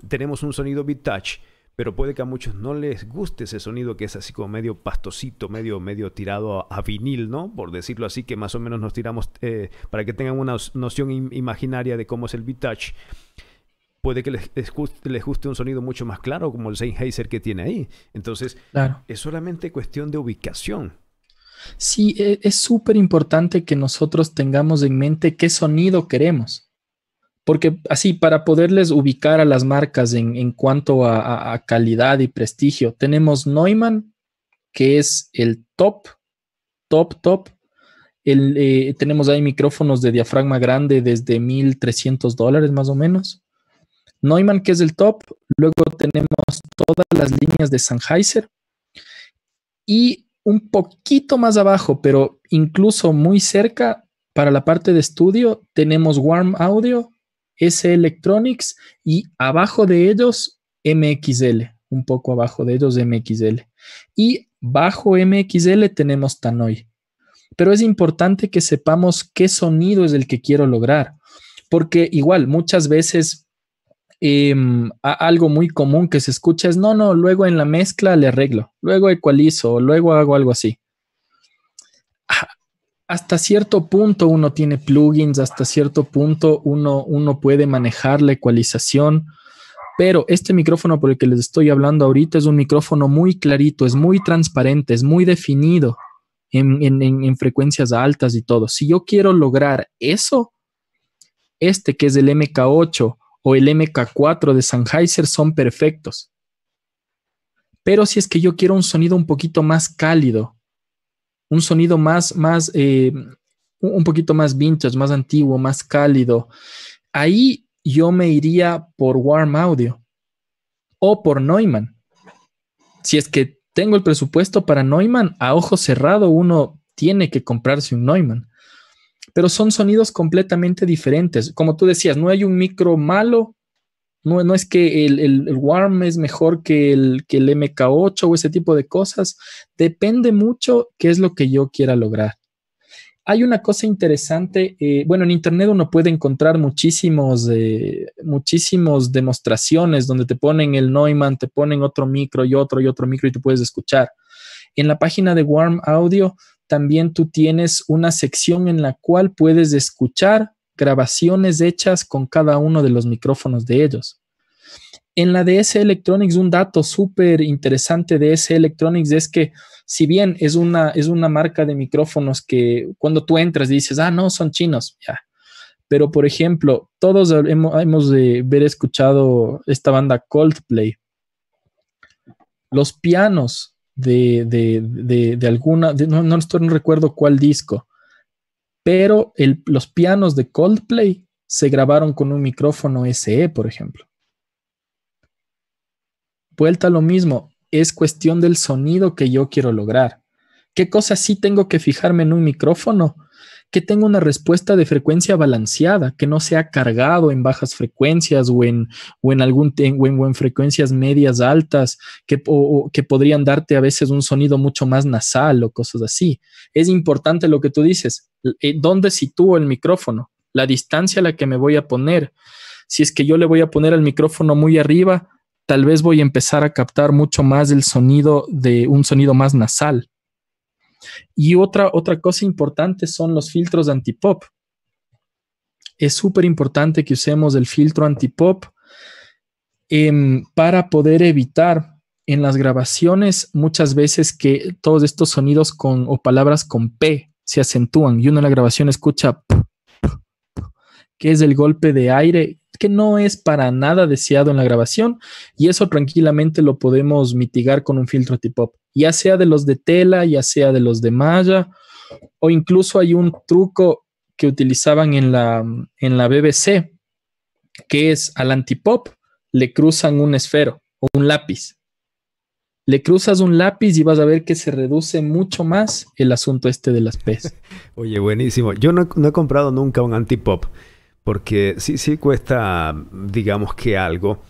A: tenemos un sonido bit-touch, pero puede que a muchos no les guste ese sonido que es así como medio pastosito, medio, medio tirado a, vinil, ¿no? Por decirlo así, que más o menos nos tiramos, eh, para que tengan una noción imaginaria de cómo es el bit-touch. puede que les, guste, un sonido mucho más claro como el Sennheiser que tiene ahí. Entonces, es solamente cuestión de ubicación.
B: Sí, e, es súper importante que nosotros tengamos en mente qué sonido queremos. Porque así, para poderles ubicar a las marcas en, cuanto a, calidad y prestigio, tenemos Neumann, que es el top, top, top. Eh, tenemos ahí micrófonos de diafragma grande desde 1.300 dólares más o menos. Neumann, que es el top. Luego tenemos todas las líneas de Sennheiser. Y un poquito más abajo, pero incluso muy cerca, para la parte de estudio, tenemos Warm Audio, S Electronics y abajo de ellos MXL, un poco abajo de ellos MXL. Y bajo MXL tenemos Tanoi. Pero es importante que sepamos qué sonido es el que quiero lograr, porque igual muchas veces Mm, algo muy común que se escucha es, no, no, luego en la mezcla le arreglo, luego ecualizo, luego hago algo así. Ah, hasta cierto punto uno tiene plugins, hasta cierto punto uno, uno puede manejar la ecualización, pero este micrófono por el que les estoy hablando ahorita es un micrófono muy clarito, es muy transparente, es muy definido en, frecuencias altas y todo. Si yo quiero lograr eso, este que es el MK8, o el MK4 de Sennheiser son perfectos. Pero si es que yo quiero un sonido un poquito más cálido, un sonido más, más, eh, un poquito más vintage, más antiguo, más cálido, ahí yo me iría por Warm Audio o por Neumann. Si es que tengo el presupuesto para Neumann, a ojo cerrado uno tiene que comprarse un Neumann pero son sonidos completamente diferentes. Como tú decías, no hay un micro malo, no, es que el, Warm es mejor que el, el MK8 o ese tipo de cosas. Depende mucho qué es lo que yo quiera lograr. Hay una cosa interesante, eh, bueno, en Internet uno puede encontrar muchísimos, eh, muchísimos demostraciones donde te ponen el Neumann, te ponen otro micro y otro y otro micro y te puedes escuchar. En la página de Warm Audio también tú tienes una sección en la cual puedes escuchar grabaciones hechas con cada uno de los micrófonos de ellos. En la DS Electronics, un dato súper interesante de DS Electronics es que, si bien es una, es una marca de micrófonos que cuando tú entras dices, ah, no, son chinos, ya. Pero, por ejemplo, todos hemos, hemos de haber escuchado esta banda Coldplay. Los pianos de, alguna, no, estoy, recuerdo cuál disco, pero los pianos de Coldplay se grabaron con un micrófono SE, por ejemplo. Vuelta a lo mismo, es cuestión del sonido que yo quiero lograr. ¿Qué cosa sí tengo que fijarme en un micrófono? que tenga una respuesta de frecuencia balanceada, que no sea cargado en bajas frecuencias o en, o en, algún, en, en frecuencias medias altas, que, que podrían darte a veces un sonido mucho más nasal o cosas así. Es importante lo que tú dices, eh, dónde sitúo el micrófono, la distancia a la que me voy a poner. Si es que yo le voy a poner el micrófono muy arriba, tal vez voy a empezar a captar mucho más el sonido de un sonido más nasal. Y otra, otra cosa importante son los filtros antipop. Es súper importante que usemos el filtro antipop em, para poder evitar en las grabaciones muchas veces que todos estos sonidos con, o palabras con P se acentúan y uno en la grabación escucha que es el golpe de aire que no es para nada deseado en la grabación y eso tranquilamente lo podemos mitigar con un filtro antipop ya sea de los de tela, ya sea de los de malla, o incluso hay un truco que utilizaban en la, en la BBC, que es al antipop, le cruzan un esfero o un lápiz. Le cruzas un lápiz y vas a ver que se reduce mucho más el asunto este de
A: las peces. [LAUGHS] Oye, buenísimo. Yo no, no he comprado nunca un antipop porque sí, sí cuesta, digamos que algo.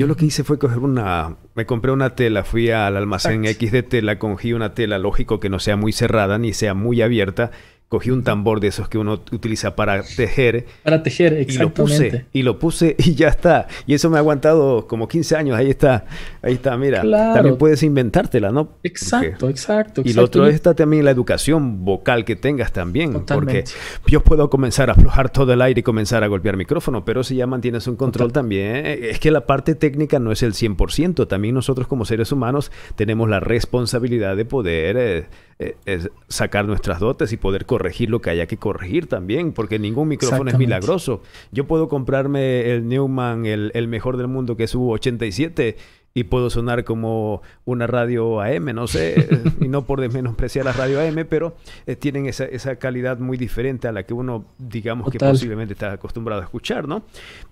A: Yo lo que hice fue coger una... Me compré una tela, fui al almacén X de tela, cogí una tela, lógico que no sea muy cerrada ni sea muy abierta, cogí un tambor de esos que uno utiliza para tejer.
B: Para tejer, exactamente.
A: Y lo puse y, lo puse y ya está. Y eso me ha aguantado como 15 años. Ahí está, ahí está, mira. Claro. También puedes inventártela, ¿no? Exacto, exacto, Y lo otro está también la educación vocal que tengas también. Porque yo puedo comenzar a aflojar todo el aire y comenzar a golpear micrófono, pero si ya mantienes un control también, es que la parte técnica no es el 100%. También nosotros como seres humanos tenemos la responsabilidad de poder... Eh, eh, es sacar nuestras dotes y poder corregir lo que haya que corregir también, porque ningún micrófono es milagroso. Yo puedo comprarme el Newman, el, mejor del mundo, que es U87, y puedo sonar como una radio AM, no sé, [LAUGHS] y no por desmenospreciar la radio AM, pero eh, tienen esa, esa, calidad muy diferente a la que uno, digamos que posiblemente está acostumbrado a escuchar, ¿no?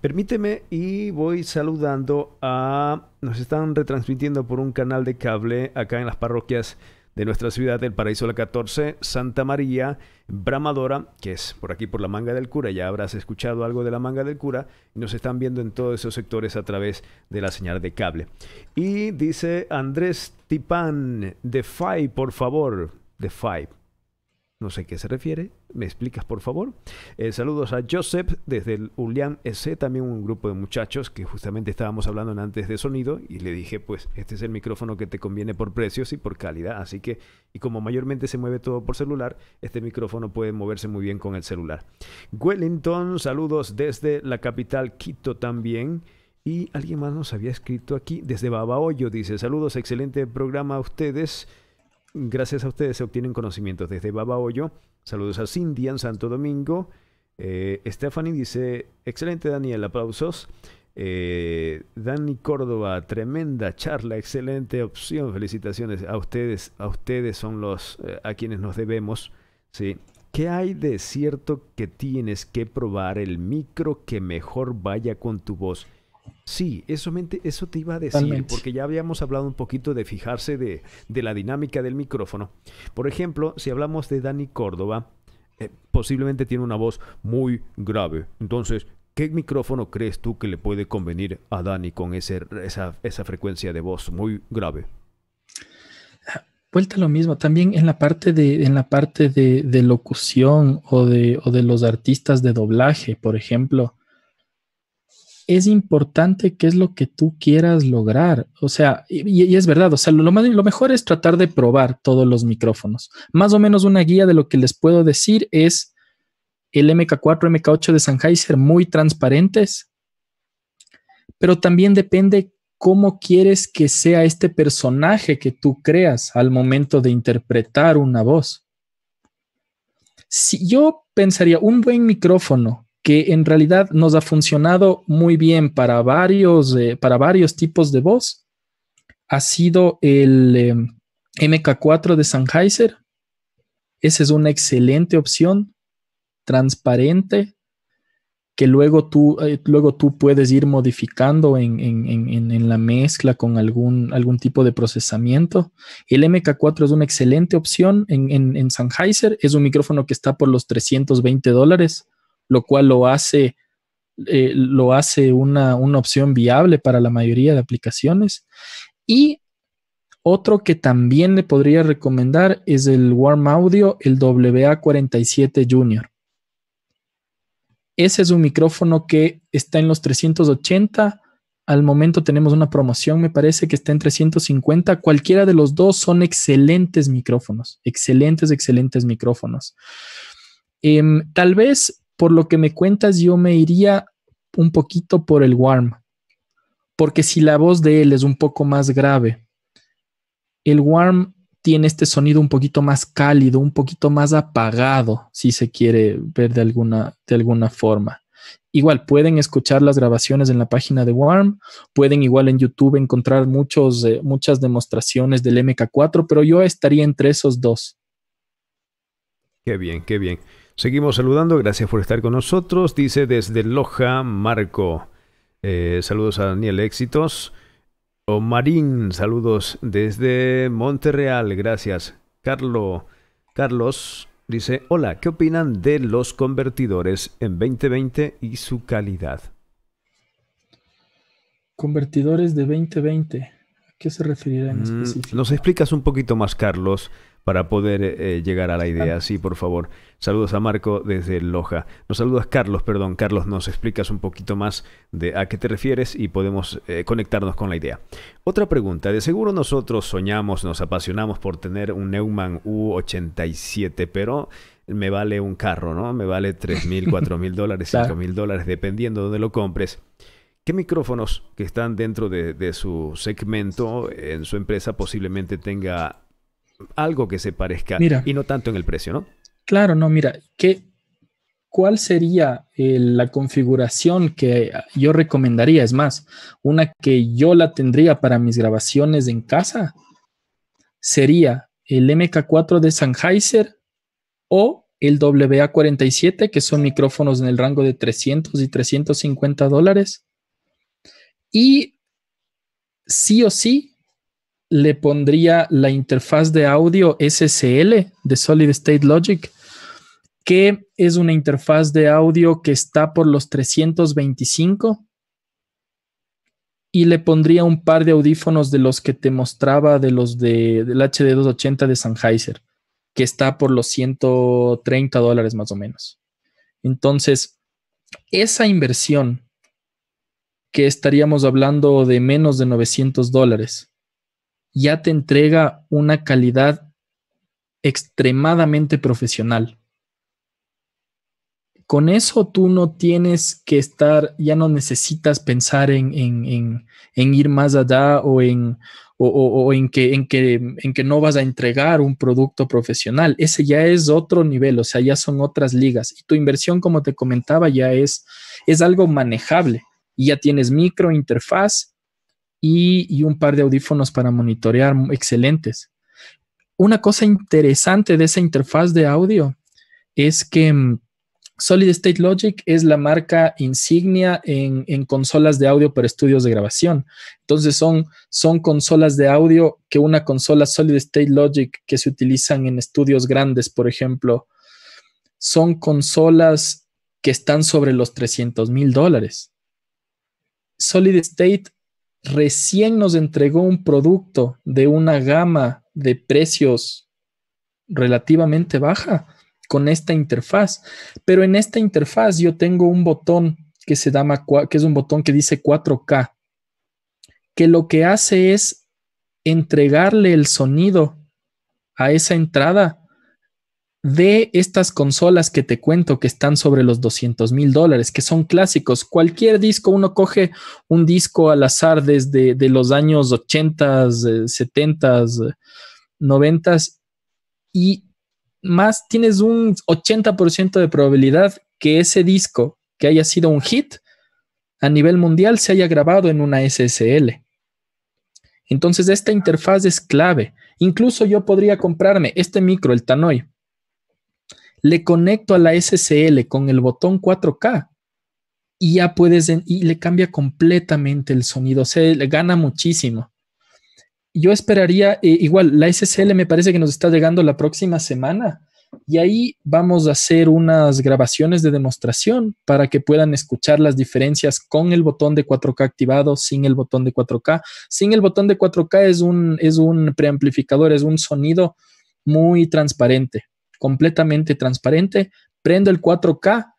A: Permíteme y voy saludando a... Nos están retransmitiendo por un canal de cable acá en las parroquias de nuestra ciudad, del Paraíso la 14, Santa María, Bramadora, que es por aquí por la Manga del Cura, ya habrás escuchado algo de la Manga del Cura, y nos están viendo en todos esos sectores a través de la señal de cable. Y dice Andrés Tipán, de FAI, por favor, de FAI. No sé a qué se refiere. ¿Me explicas, por favor? Eh, saludos a Joseph desde el Ulian EC, también un grupo de muchachos que justamente estábamos hablando antes de sonido y le dije, pues este es el micrófono que te conviene por precios y por calidad. Así que, y como mayormente se mueve todo por celular, este micrófono puede moverse muy bien con el celular. Wellington, saludos desde la capital Quito también. Y alguien más nos había escrito aquí desde Babahoyo, dice, saludos, excelente programa a ustedes. Gracias a ustedes se obtienen conocimientos desde Babaoyo. Saludos a Cindy en Santo Domingo. Eh, Stephanie dice, excelente Daniel, aplausos. Eh, Dani Córdoba, tremenda charla, excelente opción. Felicitaciones a ustedes, a ustedes son los eh, a quienes nos debemos. ¿Qué hay de cierto que tienes que probar el micro que mejor vaya con tu voz? Sí, eso, eso te iba a decir, porque ya habíamos hablado un poquito de fijarse de, la dinámica del micrófono. Por ejemplo, si hablamos de Dani Córdoba, eh, posiblemente tiene una voz muy grave. Entonces, ¿qué micrófono crees tú que le puede convenir a Dani con esa, frecuencia de voz muy grave?
B: Vuelta a lo mismo, también en la parte de, en la parte de, de locución o de los artistas de doblaje, por ejemplo, es importante qué es lo que tú quieras lograr. O sea, y, es verdad, o sea, lo, lo, mejor es tratar de probar todos los micrófonos. Más o menos una guía de lo que les puedo decir es el MK4, MK8 de Sennheiser muy transparentes, pero también depende cómo quieres que sea este personaje que tú creas al momento de interpretar una voz. Si yo pensaría un buen micrófono que en realidad nos ha funcionado muy bien para varios, eh, para varios tipos de voz ha sido el eh, MK4 de Sennheiser. Esa es una excelente opción, transparente, que luego tú, eh, luego tú puedes ir modificando en, la mezcla con algún, algún, tipo de procesamiento. El MK4 es una excelente opción en, Sennheiser. Es un micrófono que está por los 320 dólares lo cual lo hace, eh, lo hace una, opción viable para la mayoría de aplicaciones. Y otro que también le podría recomendar es el Warm Audio, el WA47 Junior. Ese es un micrófono que está en los 380. Al momento tenemos una promoción, me parece que está en 350. Cualquiera de los dos son excelentes micrófonos, excelentes, excelentes micrófonos. Em, tal vez por lo que me cuentas, yo me iría un poquito por el warm, porque si la voz de él es un poco más grave, el warm tiene este sonido un poquito más cálido, un poquito más apagado, si se quiere ver de alguna, de alguna forma. Igual pueden escuchar las grabaciones en la página de Warm, pueden igual en YouTube encontrar muchos, eh, muchas demostraciones del MK4, pero yo estaría entre esos dos.
A: Qué bien, qué bien. Seguimos saludando, gracias por estar con nosotros. Dice desde Loja, Marco. Eh, saludos a Daniel Éxitos. O Marín, saludos desde Monterreal, gracias. Carlos. Carlos dice, hola, ¿qué opinan de los convertidores en 2020 y su calidad?
B: Convertidores de 2020, ¿a qué se refiere en mm, específico?
A: Nos explicas un poquito más, Carlos, para poder eh, eh, llegar a la idea. Sí, por favor. Saludos a Marco desde Loja. Nos saludas Carlos, perdón. Carlos, nos explicas un poquito más de a qué te refieres y podemos eh, conectarnos con la idea. Otra pregunta. De seguro nosotros soñamos, nos apasionamos por tener un Neumann U87, pero me vale un carro, ¿no? Me vale 3.000, 4.000 [LAUGHS] dólares, 5.000 dólares, dependiendo de dónde lo compres. ¿Qué micrófonos que están dentro de, de su segmento en su empresa posiblemente tenga algo que se parezca y no tanto en el precio, ¿no?
B: Claro, no, mira, ¿qué, ¿cuál sería eh, la configuración que yo recomendaría? Es más, una que yo la tendría para mis grabaciones en casa sería el MK4 de Sennheiser o el WA47, que son micrófonos en el rango de 300 y 350 dólares. Y sí o sí, le pondría la interfaz de audio SSL de Solid State Logic, que es una interfaz de audio que está por los 325 y le pondría un par de audífonos de los que te mostraba de los de, del HD280 de Sennheiser, que está por los 130 dólares más o menos. Entonces, esa inversión que estaríamos hablando de menos de 900 dólares ya te entrega una calidad extremadamente profesional. Con eso tú no tienes que estar, ya no necesitas pensar en, ir más allá o en, o, en, que, en, que, no vas a entregar un producto profesional. Ese ya es otro nivel, o sea, ya son otras ligas. Y tu inversión, como te comentaba, ya es, es algo manejable. Y ya tienes micro interfaz y, un par de audífonos para monitorear excelentes. Una cosa interesante de esa interfaz de audio es que mm, Solid State Logic es la marca insignia en, consolas de audio para estudios de grabación. Entonces son, son consolas de audio que una consola Solid State Logic que se utilizan en estudios grandes, por ejemplo, son consolas que están sobre los 300 mil dólares. Solid State recién nos entregó un producto de una gama de precios relativamente baja con esta interfaz. Pero en esta interfaz yo tengo un botón que se llama, que es un botón que dice 4K, que lo que hace es entregarle el sonido a esa entrada de estas consolas que te cuento que están sobre los 200 mil dólares, que son clásicos. Cualquier disco, uno coge un disco al azar desde de los años 80, 70, 90 y más tienes un 80% de probabilidad que ese disco que haya sido un hit a nivel mundial se haya grabado en una SSL. Entonces esta ah, interfaz es clave. Incluso yo podría comprarme este micro, el Tanoi, le conecto a la SCL con el botón 4K y ya puedes, y le cambia completamente el sonido, se le gana muchísimo. Yo esperaría, eh, igual, la SCL me parece que nos está llegando la próxima semana y ahí vamos a hacer unas grabaciones de demostración para que puedan escuchar las diferencias con el botón de 4K activado, sin el botón de 4K. Sin el botón de 4K es un, es un preamplificador, es un sonido muy transparente completamente transparente, prendo el 4K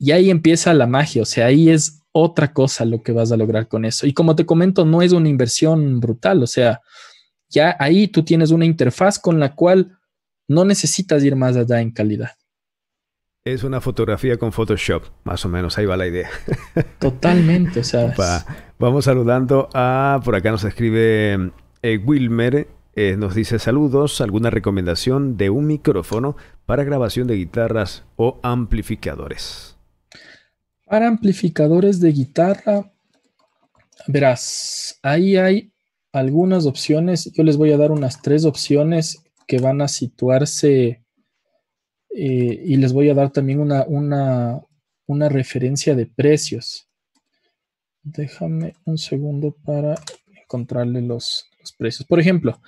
B: y ahí empieza la magia, o sea, ahí es otra cosa lo que vas a lograr con eso. Y como te comento, no es una inversión brutal, o sea, ya ahí tú tienes una interfaz con la cual no necesitas ir más allá en calidad.
A: Es una fotografía con Photoshop, más o menos, ahí va la idea.
B: [LAUGHS] Totalmente, o sea.
A: Vamos saludando a, por acá nos escribe eh, Wilmer eh, nos dice saludos, alguna recomendación de un micrófono para grabación de guitarras o amplificadores.
B: Para amplificadores de guitarra, verás, ahí hay algunas opciones. Yo les voy a dar unas tres opciones que van a situarse eh, y les voy a dar también una, una referencia de precios. Déjame un segundo para encontrarle los, precios. Por ejemplo,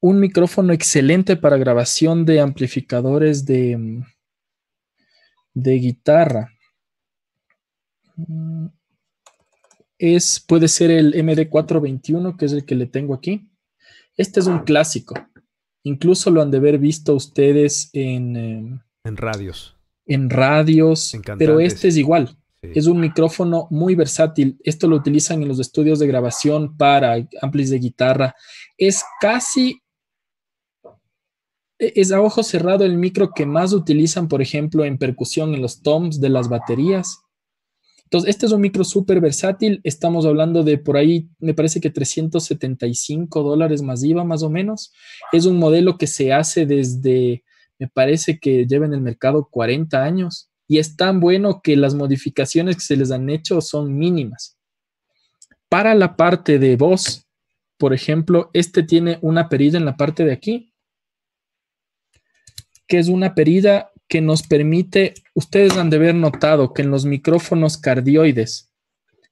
B: un micrófono excelente para grabación de amplificadores de, de guitarra es, puede ser el MD421, que es el que le tengo aquí. Este es un clásico. Incluso lo han de haber visto ustedes en... Eh,
A: en radios.
B: En radios. pero este es igual. Es un micrófono muy versátil. Esto lo utilizan en los estudios de grabación para amplis de guitarra. Es casi, e, es a ojo cerrado el micro que más utilizan, por ejemplo, en percusión en los toms de las baterías. Entonces, este es un micro súper versátil. Estamos hablando de por ahí, me parece que 375 dólares más IVA, más o menos. Es un modelo que se hace desde, me parece que lleva en el mercado 40 años y es tan bueno que las modificaciones que se les han hecho son mínimas. Para la parte de voz, por ejemplo, este tiene una perida en la parte de aquí, que es una perida que nos permite, ustedes han de haber notado que en los micrófonos cardioides,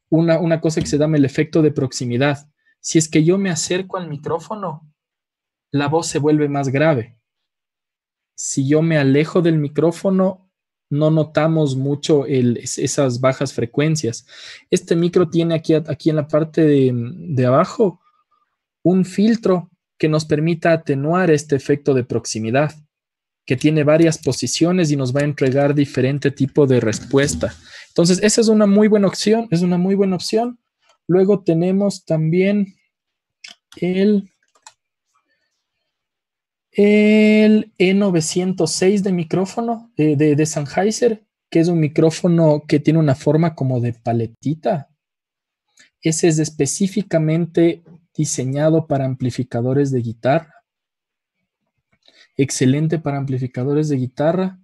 B: una, una cosa que se llama el efecto de proximidad, si es que yo me acerco al micrófono, la voz se vuelve más grave. Si yo me alejo del micrófono, no notamos mucho esas bajas frecuencias. Este micro tiene aquí, aquí en la parte de, de abajo un filtro que nos permita atenuar este efecto de proximidad, que tiene varias posiciones y nos va a entregar diferente tipo de respuesta. Entonces, esa es una muy buena opción, es una muy buena opción. Luego tenemos también el el E906 de micrófono eh, de, de Sennheiser, que es un micrófono que tiene una forma como de paletita. Ese es específicamente diseñado para amplificadores de guitarra. Excelente para amplificadores de guitarra.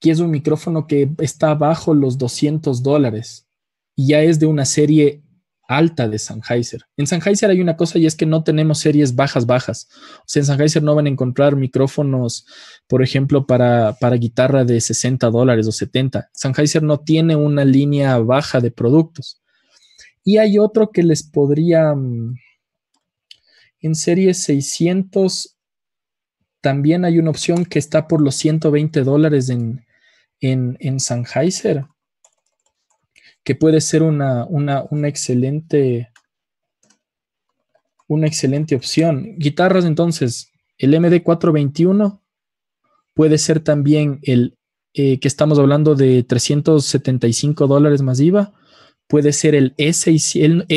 B: que es un micrófono que está bajo los 200 dólares y ya es de una serie alta de Sennheiser. En Sennheiser hay una cosa y es que no tenemos series bajas, bajas. O sea, en Sennheiser no van a encontrar micrófonos, por ejemplo, para, para guitarra de 60 dólares o 70. Sennheiser no tiene una línea baja de productos. Y hay otro que les podría... Mm, en serie 600 también hay una opción que está por los 120 dólares en, en, en Sennheiser que puede ser una, una, excelente una excelente opción. Guitarras, entonces, el MD421 puede ser también el eh, que estamos hablando de 375 dólares más IVA. Puede ser el, e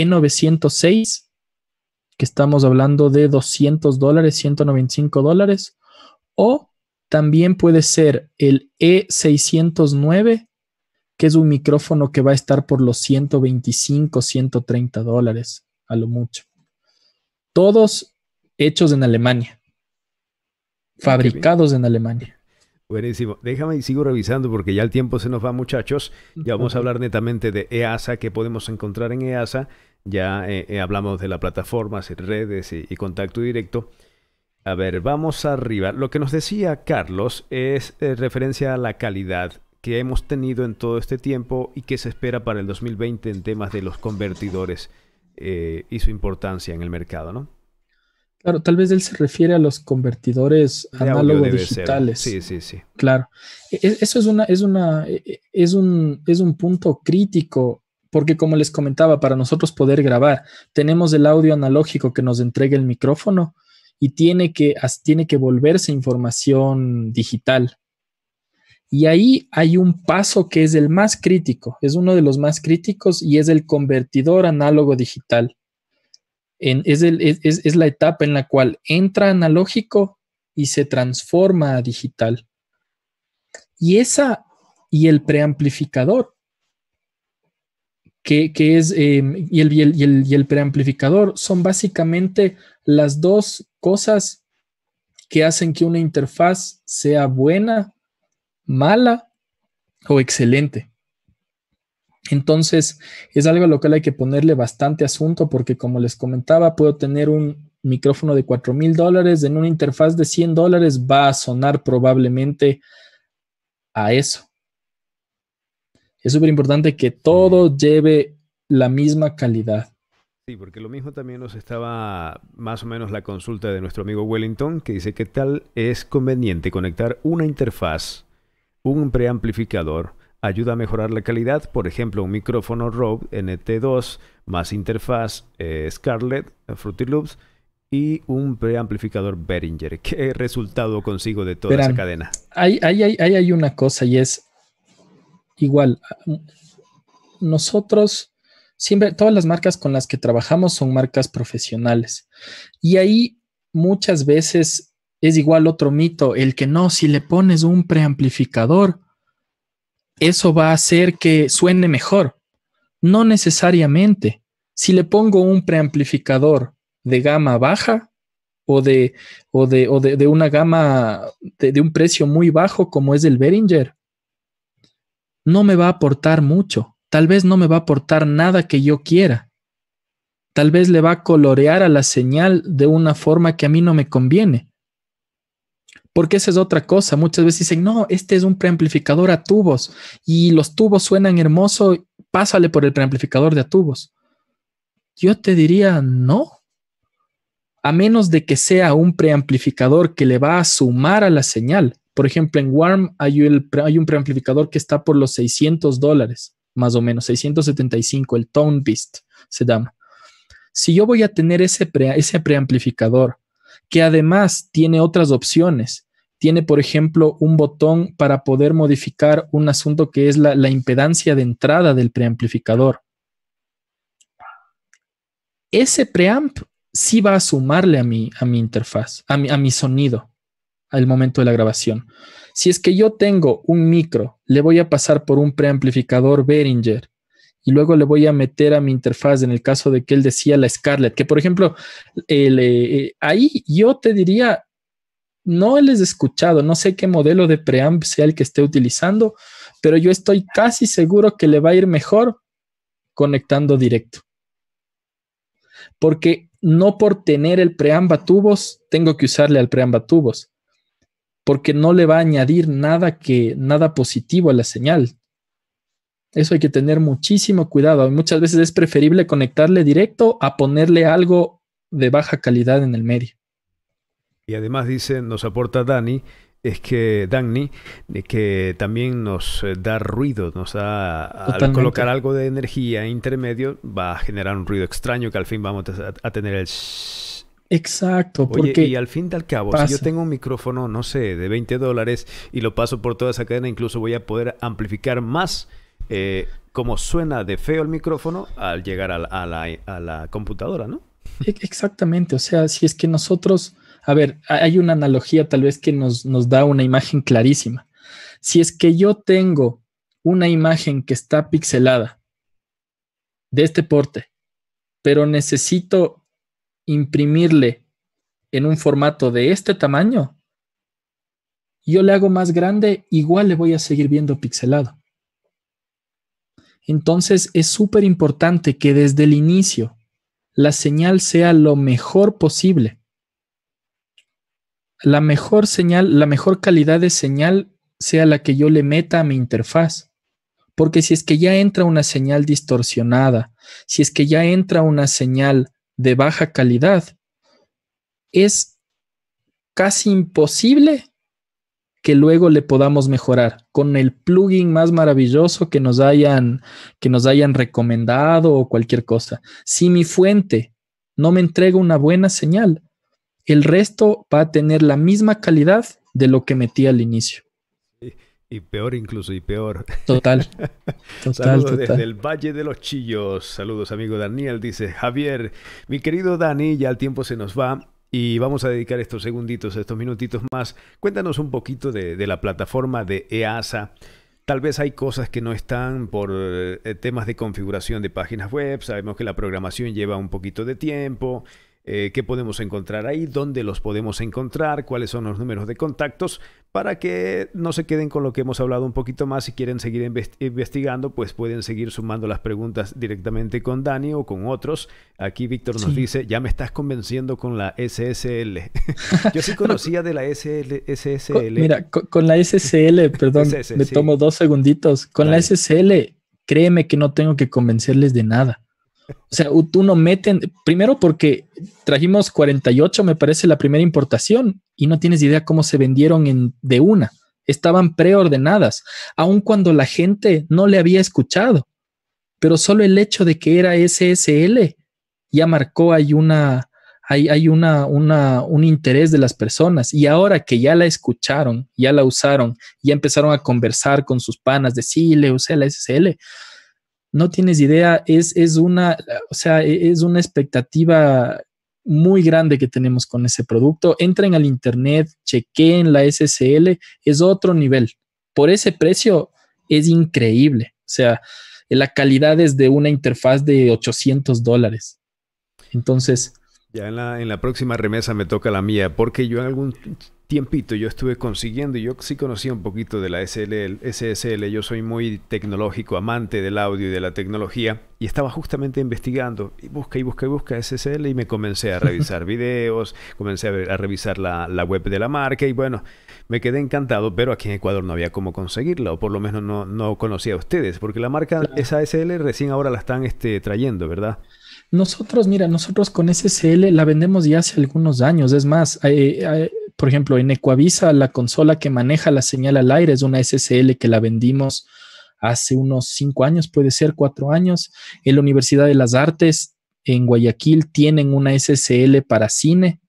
B: 906 e que estamos hablando de 200 dólares, 195 dólares. O también puede ser el E609, que es un micrófono que va a estar por los 125, 130 dólares a lo mucho. Todos hechos en Alemania, ah, fabricados en Alemania.
A: Buenísimo. Déjame y sigo revisando porque ya el tiempo se nos va, muchachos. Ya vamos a hablar netamente de EASA, que podemos encontrar en EASA. Ya eh, eh, hablamos de las plataformas, redes y, contacto directo. A ver, vamos arriba. Lo que nos decía Carlos es eh, referencia a la calidad que hemos tenido en todo este tiempo y que se espera para el 2020 en temas de los convertidores eh, y su importancia en el mercado,
B: ¿no? Claro, tal vez él se refiere a los convertidores análogos digitales. Sí, sí, sí. Claro. E, e, eso es una, es una, e, es un, es un punto crítico, porque como les comentaba, para nosotros poder grabar, tenemos el audio analógico que nos entrega el micrófono y tiene que, tiene que volverse información digital y ahí hay un paso que es el más crítico, es uno de los más críticos y es el convertidor análogo digital. es, la etapa en la cual entra analógico y se transforma a digital. Y esa, y el preamplificador, que, es, em, y el preamplificador son básicamente las dos cosas que hacen que una interfaz sea buena mala o excelente. Entonces, es algo a lo cual hay que ponerle bastante asunto porque, como les comentaba, puedo tener un micrófono de 4 mil dólares en una interfaz de 100 dólares, va a sonar probablemente a eso. Es súper importante que todo lleve la misma calidad.
A: Sí, porque lo mismo también nos estaba más o menos la consulta de nuestro amigo Wellington, que dice que tal es conveniente conectar una interfaz un preamplificador ayuda a mejorar la calidad, por ejemplo, un micrófono Rode NT2 más interfaz Scarlet, eh, Scarlett eh, Fruity Loops y un preamplificador Behringer. ¿Qué resultado consigo de toda esa cadena?
B: Ahí hay, hay, una cosa y es igual. Nosotros siempre, todas las marcas con las que trabajamos son marcas profesionales y ahí muchas veces es igual otro mito, el que no, si le pones un preamplificador, eso va a hacer que suene mejor. No necesariamente. Si le pongo un preamplificador de gama baja o de, o de, de, una gama de, un precio muy bajo como es el Behringer, no me va a aportar mucho. Tal vez no me va a aportar nada que yo quiera tal vez le va a colorear a la señal de una forma que a mí no me conviene porque esa es otra cosa. Muchas veces dicen, no, este es un preamplificador a tubos y los tubos suenan hermoso, pásale por el preamplificador de a tubos. Yo te diría, no. A menos de que sea un preamplificador que le va a sumar a la señal. Por ejemplo, en Warm hay, un preamplificador que está por los 600 dólares, más o menos, 675, el Tone Beast se llama. Si yo voy a tener ese preamplificador que además tiene otras opciones. Tiene, por ejemplo, un botón para poder modificar un asunto que es la, impedancia de entrada del preamplificador. Ese preamp sí va a sumarle a mi, a mi interfaz, a a mi sonido al momento de la grabación. Si es que yo tengo un micro, le voy a pasar por un preamplificador Behringer y luego le voy a meter a mi interfaz en el caso de que él decía la Scarlett, que por ejemplo, eh, eh, ahí yo te diría, no les he escuchado, no sé qué modelo de preamp sea el que esté utilizando, pero yo estoy casi seguro que le va a ir mejor conectando directo. Porque no por tener el preamba tubos, tengo que usarle al preamba tubos, porque no le va a añadir nada que nada positivo a la señal, eso hay que tener muchísimo cuidado. Muchas veces es preferible conectarle directo a ponerle algo de baja calidad en el medio.
A: Y además dice, nos aporta Dani, es que Dani, eh, que también nos eh, da ruido, nos da al colocar algo de energía intermedio, va a generar un ruido extraño que al fin vamos a, tener el
B: Exacto, porque y al fin y al cabo, si yo tengo
A: un micrófono, no sé, de 20 dólares y lo paso por toda esa cadena, incluso voy a poder amplificar más eh, como suena de feo el micrófono al llegar a la, computadora, ¿no?
B: E-, exactamente, o sea, si es que nosotros, a ver, hay una analogía tal vez que nos da una imagen clarísima. Si es que yo tengo una imagen que está pixelada de este porte, pero necesito imprimirle en un formato de este tamaño, yo le hago más grande, igual le voy a seguir viendo pixelado. Entonces es súper importante que desde el inicio la señal sea lo mejor posible. La mejor señal, la mejor calidad de señal sea la que yo le meta a mi interfaz. Porque si es que ya entra una señal distorsionada, si es que ya entra una señal de baja calidad, es casi imposible que luego le podamos mejorar con el plugin más maravilloso que nos hayan, que nos hayan recomendado o cualquier cosa. Si mi fuente no me entrega una buena señal, el resto va a tener la misma calidad de lo que metí al inicio.
A: Y, peor incluso, y peor. Total. [LAUGHS] total Saludos desde el Valle de los Chillos. Saludos, amigo Daniel. Dice Javier, mi querido Dani, ya el tiempo se nos va. Y vamos a dedicar estos segunditos, estos minutitos más. Cuéntanos un poquito de, la plataforma de EASA. Tal vez hay cosas que no están por eh, temas de configuración de páginas web. Sabemos que la programación lleva un poquito de tiempo. Eh, qué podemos encontrar ahí, dónde los podemos encontrar, cuáles son los números de contactos, para que no se queden con lo que hemos hablado un poquito más. Si quieren seguir investigando, pues pueden seguir sumando las preguntas directamente con Dani o con otros. Aquí Víctor nos dice, ya me estás convenciendo
B: con la SSL.
A: [LAUGHS] Yo sí conocía de la SSL. mira,
B: con, la SSL, perdón, me tomo dos segunditos. Con la SSL, créeme que no tengo que convencerles de nada. O sea, tú no meten, primero porque trajimos 48, me parece, la primera importación y no tienes idea cómo se vendieron en, de una. Estaban preordenadas, aun cuando la gente no le había escuchado. Pero solo el hecho de que era SSL ya marcó hay una, hay, un interés de las personas. Y ahora que ya la escucharon, ya la usaron, ya empezaron a conversar con sus panas de sí, le usé la SSL no tienes idea, es, es una, o sea, e, es una expectativa muy grande que tenemos con ese producto. Entren al internet, chequeen la SSL, es otro nivel. Por ese precio es increíble. O sea, la calidad es de una interfaz de 800 dólares. Entonces, ya en
A: la, próxima remesa me toca la mía, porque yo en algún tiempito yo estuve consiguiendo, yo sí conocía un poquito de la SSL, yo soy muy tecnológico, amante del audio y de la tecnología, y estaba justamente investigando, y busca y busca y busca SSL, y me comencé a revisar [LAUGHS] videos, comencé a, revisar la, web de la marca, y bueno, me quedé encantado, pero aquí en Ecuador no había cómo conseguirla, o por lo menos no, no conocía a ustedes, porque la marca esa SL, recién ahora la están este, trayendo, ¿verdad?
B: Nosotros, mira, nosotros con SSL la vendemos ya hace algunos años. Es más, eh, eh, por ejemplo, en Ecuavisa, la consola que maneja la señal al aire es una SSL que la vendimos hace unos cinco años, puede ser cuatro años. En la Universidad de las Artes en Guayaquil tienen una SSL para cine,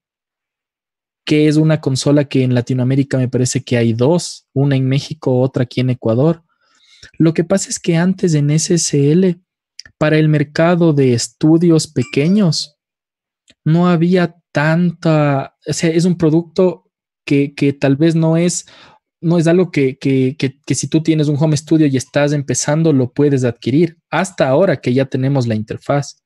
B: que es una consola que en Latinoamérica me parece que hay dos, una en México, otra aquí en Ecuador. Lo que pasa es que antes en SSL para el mercado de estudios pequeños no había tanta, o sea, es un producto que, tal vez no es, no es algo que, si tú tienes un home studio y estás empezando, lo puedes adquirir, hasta ahora que ya tenemos la interfaz.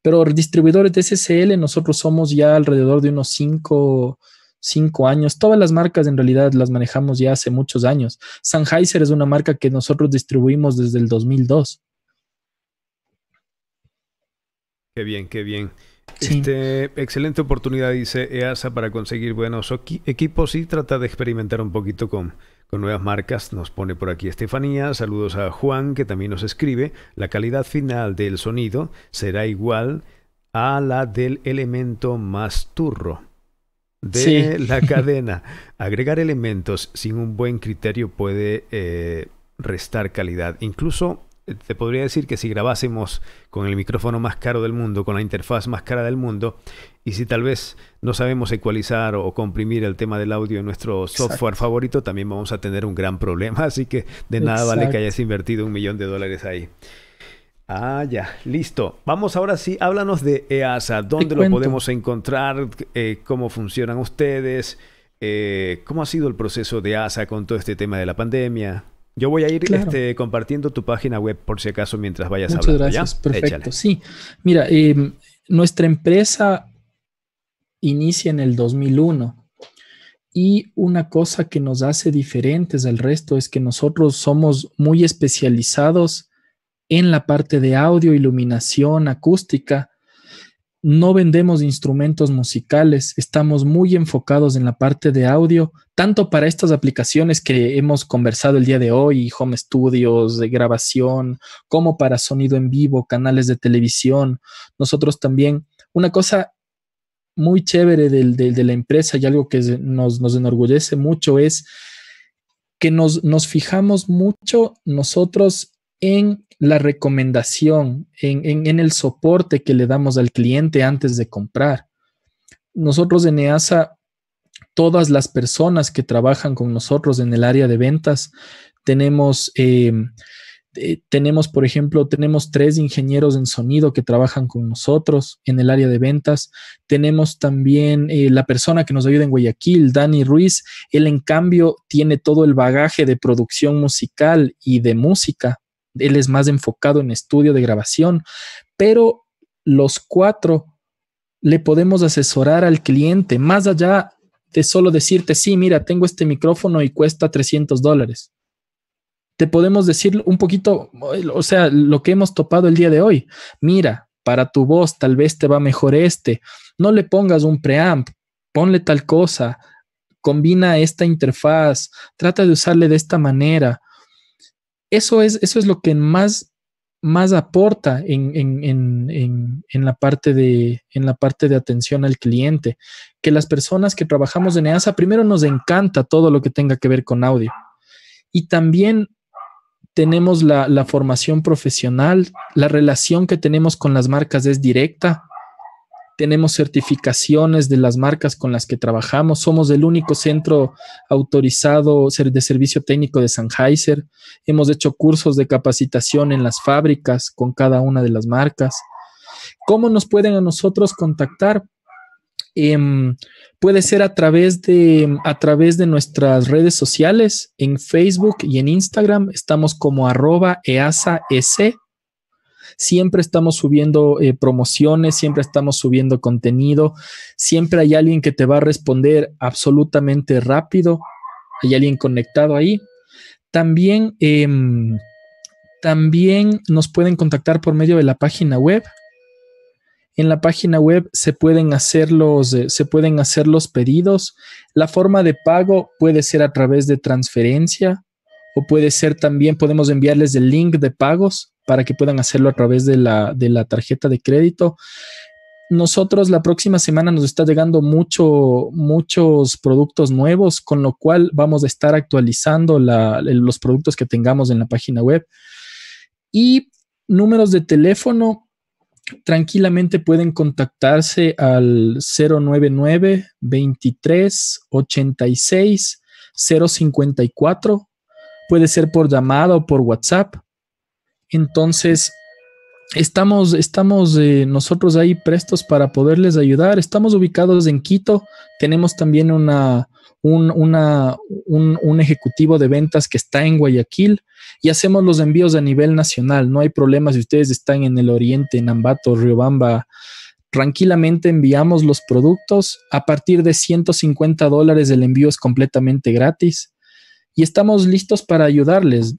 B: Pero distribuidores de SSL, nosotros somos ya alrededor de unos 5 cinco años. Todas las marcas en realidad las manejamos ya hace muchos años. Sennheiser es una marca que nosotros distribuimos desde el 2002.
A: Qué bien, qué bien. Este, excelente oportunidad, dice EASA, para conseguir buenos equipos y trata de experimentar un poquito con, con nuevas marcas. Nos pone por aquí Estefanía. Saludos a Juan, que también nos escribe. La calidad final del sonido será igual a la del elemento más turro de la [LAUGHS] cadena. Agregar elementos sin un buen criterio puede eh, restar calidad. Incluso te podría decir que si grabásemos con el micrófono más caro del mundo, con la interfaz más cara del mundo, y si tal vez no sabemos ecualizar o comprimir el tema del audio en nuestro software favorito, también vamos a tener un gran problema. [LAUGHS] Así que de nada vale que hayas invertido un millón de dólares ahí. Ah, ya, listo. Vamos ahora sí, háblanos de EASA, dónde lo podemos encontrar, eh, cómo funcionan ustedes, eh, cómo ha sido el proceso de EASA con todo este tema de la pandemia. Yo voy a ir este, compartiendo tu página web por si acaso mientras vayas Muchas Gracias, perfecto.
B: Sí, mira, em, nuestra empresa inicia en el 2001 y una cosa que nos hace diferentes del resto es que nosotros somos muy especializados en la parte de audio, iluminación, acústica no vendemos instrumentos musicales, estamos muy enfocados en la parte de audio, tanto para estas aplicaciones que hemos conversado el día de hoy, home studios de grabación, como para sonido en vivo, canales de televisión. Nosotros también, una cosa muy chévere de la empresa y algo que nos, nos enorgullece mucho es que nos, nos fijamos mucho nosotros en la recomendación, en, el soporte que le damos al cliente antes de comprar. Nosotros en EASA, todas las personas que trabajan con nosotros en el área de ventas, tenemos, eh, eh, tenemos, por ejemplo, tenemos tres ingenieros en sonido que trabajan con nosotros en el área de ventas. Tenemos también eh, la persona que nos ayuda en Guayaquil, Dani Ruiz. Él, en cambio, tiene todo el bagaje de producción musical y de música él es más enfocado en estudio de grabación, pero los cuatro le podemos asesorar al cliente más allá de solo decirte, sí, mira, tengo este micrófono y cuesta 300 dólares. Te podemos decir un poquito, o sea, lo que hemos topado el día de hoy. Mira, para tu voz tal vez te va mejor este. No le pongas un preamp, ponle tal cosa, combina esta interfaz, trata de usarle de esta manera eso es, eso es lo que más, más aporta en, la parte de, en la parte de atención al cliente, que las personas que trabajamos en EASA, primero nos encanta todo lo que tenga que ver con audio. Y también tenemos la, la formación profesional, la relación que tenemos con las marcas es directa, tenemos certificaciones de las marcas con las que trabajamos, somos el único centro autorizado de servicio técnico de Sennheiser, hemos hecho cursos de capacitación en las fábricas con cada una de las marcas. ¿Cómo nos pueden a nosotros contactar? Em, puede ser a través, de, a través de nuestras redes sociales, en Facebook y en Instagram, estamos como arroba easa Siempre estamos subiendo eh, promociones, siempre estamos subiendo contenido, siempre hay alguien que te va a responder absolutamente rápido, hay alguien conectado ahí. También, em, también nos pueden contactar por medio de la página web. En la página web se pueden, eh, se pueden hacer los pedidos. La forma de pago puede ser a través de transferencia o puede ser también, podemos enviarles el link de pagos para que puedan hacerlo a través de la, tarjeta de crédito. Nosotros la próxima semana nos está llegando muchos productos nuevos, con lo cual vamos a estar actualizando los productos que tengamos en la página web. Y números de teléfono, tranquilamente pueden contactarse al 099 23 86 054. Puede ser por llamada o por WhatsApp. Entonces, estamos, estamos eh, nosotros ahí prestos para poderles ayudar. Estamos ubicados en Quito. Tenemos también un, un, ejecutivo de ventas que está en Guayaquil y hacemos los envíos a nivel nacional. No hay problema si ustedes están en el oriente, en Ambato, Riobamba. Tranquilamente enviamos los productos. A partir de 150 dólares el envío es completamente gratis y estamos listos para ayudarles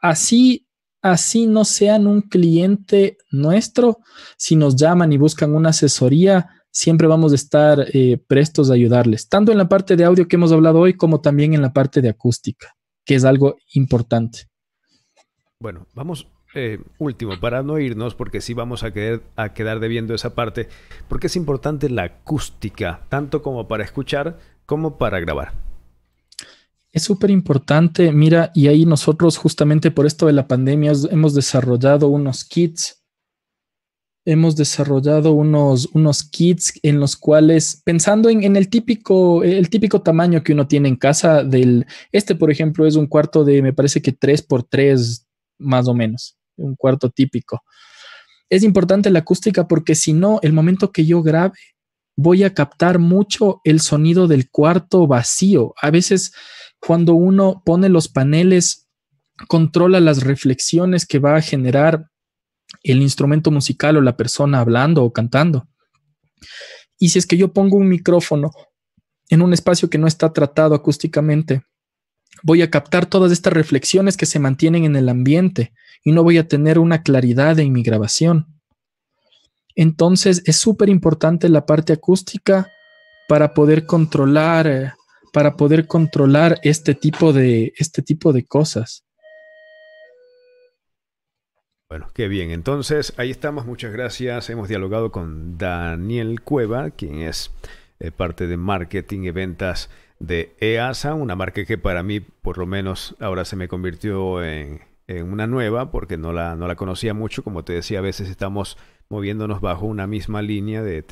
B: así, así no sean un cliente nuestro, si nos llaman y buscan una asesoría, siempre vamos a estar eh, prestos a ayudarles, tanto en la parte de audio que hemos hablado hoy como también en la parte de acústica, que es algo importante.
A: Bueno, vamos eh, último, para no irnos, porque sí vamos a, a quedar debiendo esa parte, porque es importante la acústica, tanto como para escuchar como para grabar.
B: Es súper importante, mira, y ahí nosotros justamente por esto de la pandemia hemos desarrollado unos kits, hemos desarrollado unos, unos kits en los cuales, pensando en, en, el, típico, el típico tamaño que uno tiene en casa, del, este por ejemplo es un cuarto de, me parece que 3 por 3 más o menos, un cuarto típico. Es importante la acústica porque si no, el momento que yo grabe, voy a captar mucho el sonido del cuarto vacío. A veces cuando uno pone los paneles, controla las reflexiones que va a generar el instrumento musical o la persona hablando o cantando. Y si es que yo pongo un micrófono en un espacio que no está tratado acústicamente, voy a captar todas estas reflexiones que se mantienen en el ambiente y no voy a tener una claridad en mi grabación. Entonces es súper importante la parte acústica para poder controlar eh, para poder controlar este tipo de, este tipo de cosas.
A: Bueno, qué bien. Entonces, ahí estamos. Muchas gracias. Hemos dialogado con Daniel Cueva, quien es eh, parte de marketing y ventas de EASA, una marca que para mí, por lo menos, ahora se me convirtió en, una nueva porque no la, no la conocía mucho. Como te decía, a veces estamos moviéndonos bajo una misma línea de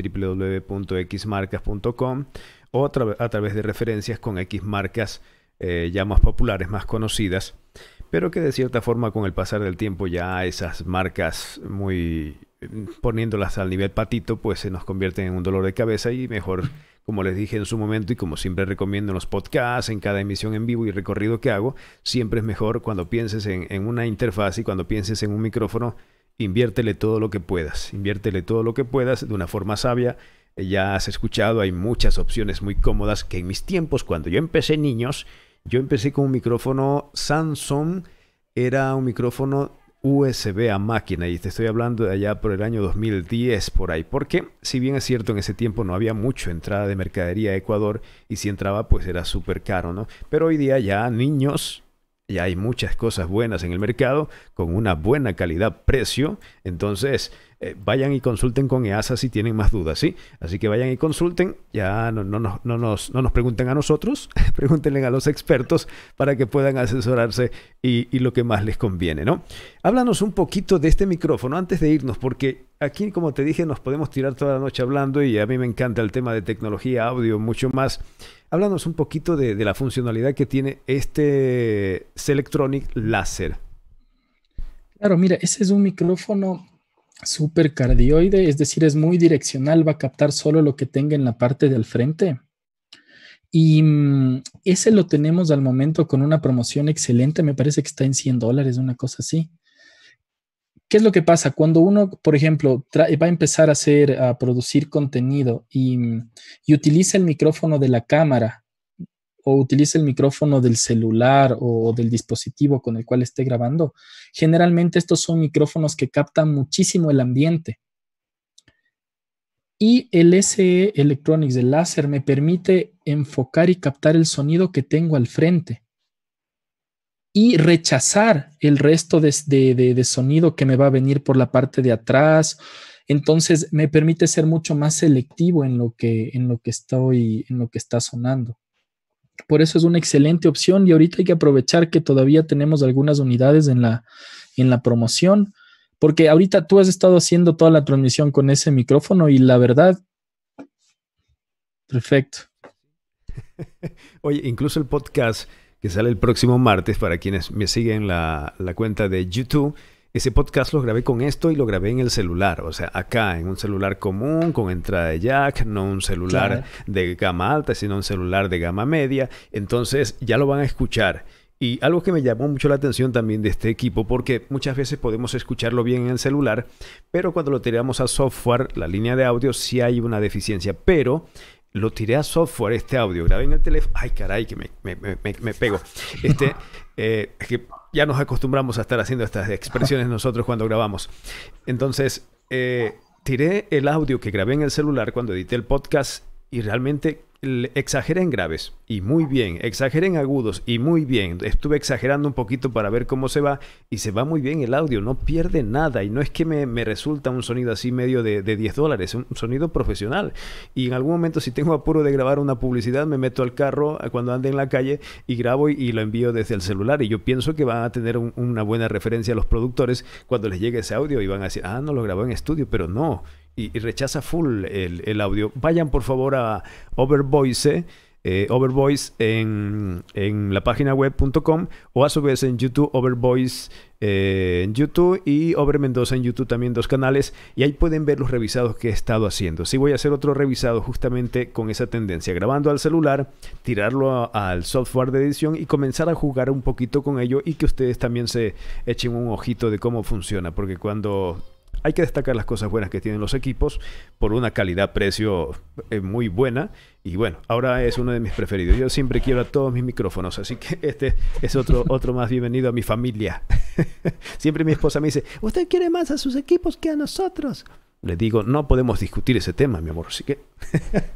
A: www.xmarcas.com o a través de referencias con X marcas eh, ya más populares, más conocidas, pero que de cierta forma con el pasar del tiempo ya esas marcas muy poniéndolas al nivel patito, pues se nos convierten en un dolor de cabeza y mejor, como les dije en su momento y como siempre recomiendo en los podcasts, en cada emisión en vivo y recorrido que hago, siempre es mejor cuando pienses en, en una interfaz y cuando pienses en un micrófono, inviértele todo lo que puedas, inviértele todo lo que puedas de una forma sabia, eh, ya has escuchado, hay muchas opciones muy cómodas que en mis tiempos, cuando yo empecé niños, yo empecé con un micrófono Samsung, era un micrófono USB a máquina y te estoy hablando de allá por el año 2010 por ahí, porque si bien es cierto en ese tiempo no había mucho entrada de mercadería a Ecuador y si entraba pues era súper caro, ¿no? Pero hoy día ya niños y hay muchas cosas buenas en el mercado con una buena calidad-precio. Entonces, eh, vayan y consulten con EASA si tienen más dudas, ¿sí? Así que vayan y consulten, ya no, no, no, no nos, no nos pregunten a nosotros, [LAUGHS] pregúntenle a los expertos para que puedan asesorarse y, lo que más les conviene, ¿no? Háblanos un poquito de este micrófono antes de irnos, porque aquí, como te dije, nos podemos tirar toda la noche hablando y a mí me encanta el tema de tecnología, audio, mucho más. Háblanos un poquito de, la funcionalidad que tiene este Selectronic Láser.
B: Claro, mira, ese es un micrófono súper cardioide, es decir, es muy direccional, va a captar solo lo que tenga en la parte del frente. Y mm, ese lo tenemos al momento con una promoción excelente, me parece que está en 100 dólares, una cosa así. ¿Qué es lo que pasa? Cuando uno, por ejemplo, va a empezar a hacer, a producir contenido y, utiliza el micrófono de la cámara o utiliza el micrófono del celular o del dispositivo con el cual esté grabando, generalmente estos son micrófonos que captan muchísimo el ambiente. Y el SE Electronics, de láser, me permite enfocar y captar el sonido que tengo al frente y rechazar el resto de, sonido que me va a venir por la parte de atrás. Entonces me permite ser mucho más selectivo en lo que, en lo que estoy, en lo que está sonando. Por eso es una excelente opción y ahorita hay que aprovechar que todavía tenemos algunas unidades en la, en la promoción, porque ahorita tú has estado haciendo toda la transmisión con ese micrófono y la verdad, perfecto.
A: [LAUGHS] Oye, incluso el podcast que sale el próximo martes. Para quienes me siguen la, la cuenta de YouTube, ese podcast lo grabé con esto y lo grabé en el celular, o sea, acá, en un celular común, con entrada de jack, no un celular de gama alta, sino un celular de gama media. Entonces ya lo van a escuchar. Y algo que me llamó mucho la atención también de este equipo, porque muchas veces podemos escucharlo bien en el celular, pero cuando lo tiramos a software, la línea de audio, sí hay una deficiencia. Pero lo tiré a software este audio, grabé en el teléfono. Ay, caray, que me, me, pego. Este, [LAUGHS] eh, es que ya nos acostumbramos a estar haciendo estas expresiones nosotros cuando grabamos. Entonces, eh, tiré el audio que grabé en el celular cuando edité el podcast y realmente exageren graves y muy bien, exageren agudos y muy bien. Estuve exagerando un poquito para ver cómo se va y se va muy bien el audio, no pierde nada y no es que me, resulta un sonido así medio de, de 10 dólares, un sonido profesional. Y en algún momento si tengo apuro de grabar una publicidad me meto al carro cuando ande en la calle y grabo y, lo envío desde el celular y yo pienso que va a tener una buena referencia a los productores cuando les llegue ese audio y van a decir, ah, no lo grabó en estudio, pero no, y, rechaza full el, audio. Vayan por favor a Overvoice. Eh, en, en, la página web.com o a su vez en YouTube, Overvoice eh, en YouTube y Over Mendoza en YouTube también dos canales y ahí pueden ver los revisados que he estado haciendo. Sí voy a hacer otro revisado justamente con esa tendencia, grabando al celular, tirarlo al software de edición y comenzar a jugar un poquito con ello y que ustedes también se echen un ojito de cómo funciona, porque cuando hay que destacar las cosas buenas que tienen los equipos por una calidad-precio eh, muy buena. Y bueno, ahora es uno de mis preferidos. Yo siempre quiero a todos mis micrófonos, así que [LAUGHS] este es otro, otro más bienvenido a mi familia. [LAUGHS] siempre mi esposa me dice, ¿usted quiere más a sus equipos que a nosotros? Le digo, no podemos discutir ese tema, mi amor. Así que,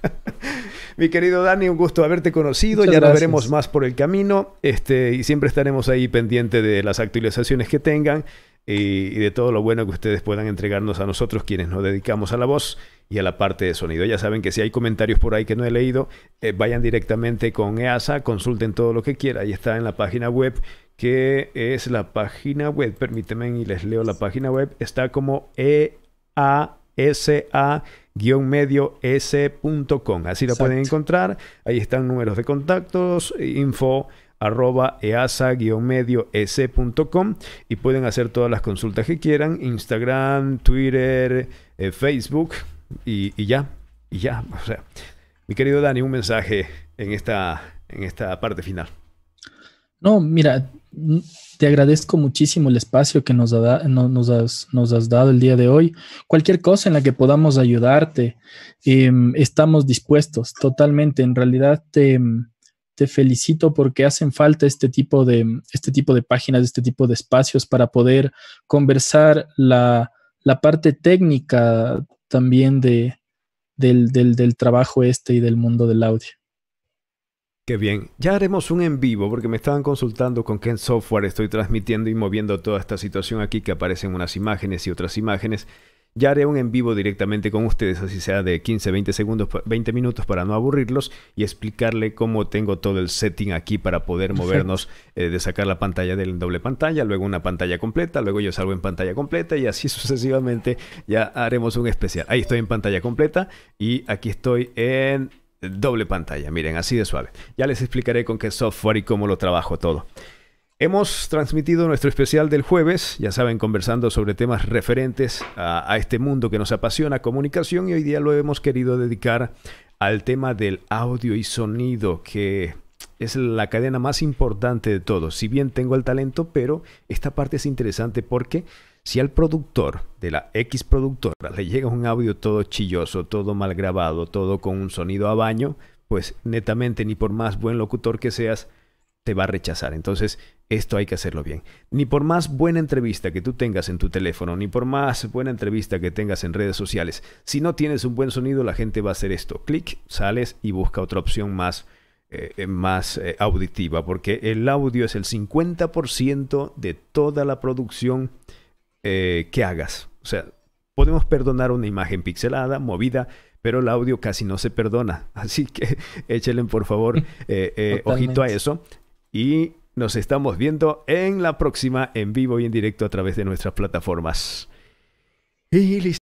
A: [LAUGHS] mi querido Dani, un gusto haberte conocido. ya nos veremos más por el camino. Este, y siempre estaremos ahí pendiente de las actualizaciones que tengan y, de todo lo bueno que ustedes puedan entregarnos a nosotros quienes nos dedicamos a la voz y a la parte de sonido. Ya saben que si hay comentarios por ahí que no he leído, eh, vayan directamente con EASA, consulten todo lo que quieran. Ahí está en la página web, que es la página web, permítanme y les leo la página web, está como EASA medio así lo pueden encontrar ahí están números de contactos info arroba easa-medio-ec.com y pueden hacer todas las consultas que quieran, Instagram, Twitter, eh, Facebook y, ya, y ya. O sea, mi querido Dani, un mensaje en esta, en esta parte final.
B: No, mira, te agradezco muchísimo el espacio que nos, has, dado el día de hoy. Cualquier cosa en la que podamos ayudarte, em, estamos dispuestos totalmente. En realidad, te... Em, te felicito porque hacen falta este tipo de, este tipo de páginas, este tipo de espacios para poder conversar la, parte técnica también de, del, del trabajo este y del mundo del audio.
A: Qué bien. Ya haremos un en vivo porque me estaban consultando con qué software estoy transmitiendo y moviendo toda esta situación aquí que aparecen unas imágenes y otras imágenes. Ya haré un en vivo directamente con ustedes, así sea de 15, 20 segundos, 20 minutos para no aburrirlos y explicarle cómo tengo todo el setting aquí para poder movernos eh, de sacar la pantalla del doble pantalla, luego una pantalla completa, luego yo salgo en pantalla completa y así [LAUGHS] sucesivamente ya haremos un especial. Ahí estoy en pantalla completa y aquí estoy en doble pantalla, miren, así de suave. Ya les explicaré con qué software y cómo lo trabajo todo. Hemos transmitido nuestro especial del jueves, ya saben, conversando sobre temas referentes a, este mundo que nos apasiona, comunicación, y hoy día lo hemos querido dedicar al tema del audio y sonido, que es la cadena más importante de todo. Si bien tengo el talento, pero esta parte es interesante porque si al productor de la X productora le llega un audio todo chilloso, todo mal grabado, todo con un sonido a baño, pues netamente ni por más buen locutor que seas, te va a rechazar. Entonces, esto hay que hacerlo bien. Ni por más buena entrevista que tú tengas en tu teléfono, ni por más buena entrevista que tengas en redes sociales, si no tienes un buen sonido, la gente va a hacer esto. Clic, sales y busca otra opción más, eh, eh, más eh, auditiva, porque el audio es el 50% de toda la producción que hagas. O sea, podemos perdonar una imagen pixelada, movida, pero el audio casi no se perdona. [LAUGHS] Así que échelen por favor [LAUGHS] ojito a eso. Y nos estamos viendo en la próxima en vivo y en directo a través de nuestras plataformas. Y listo.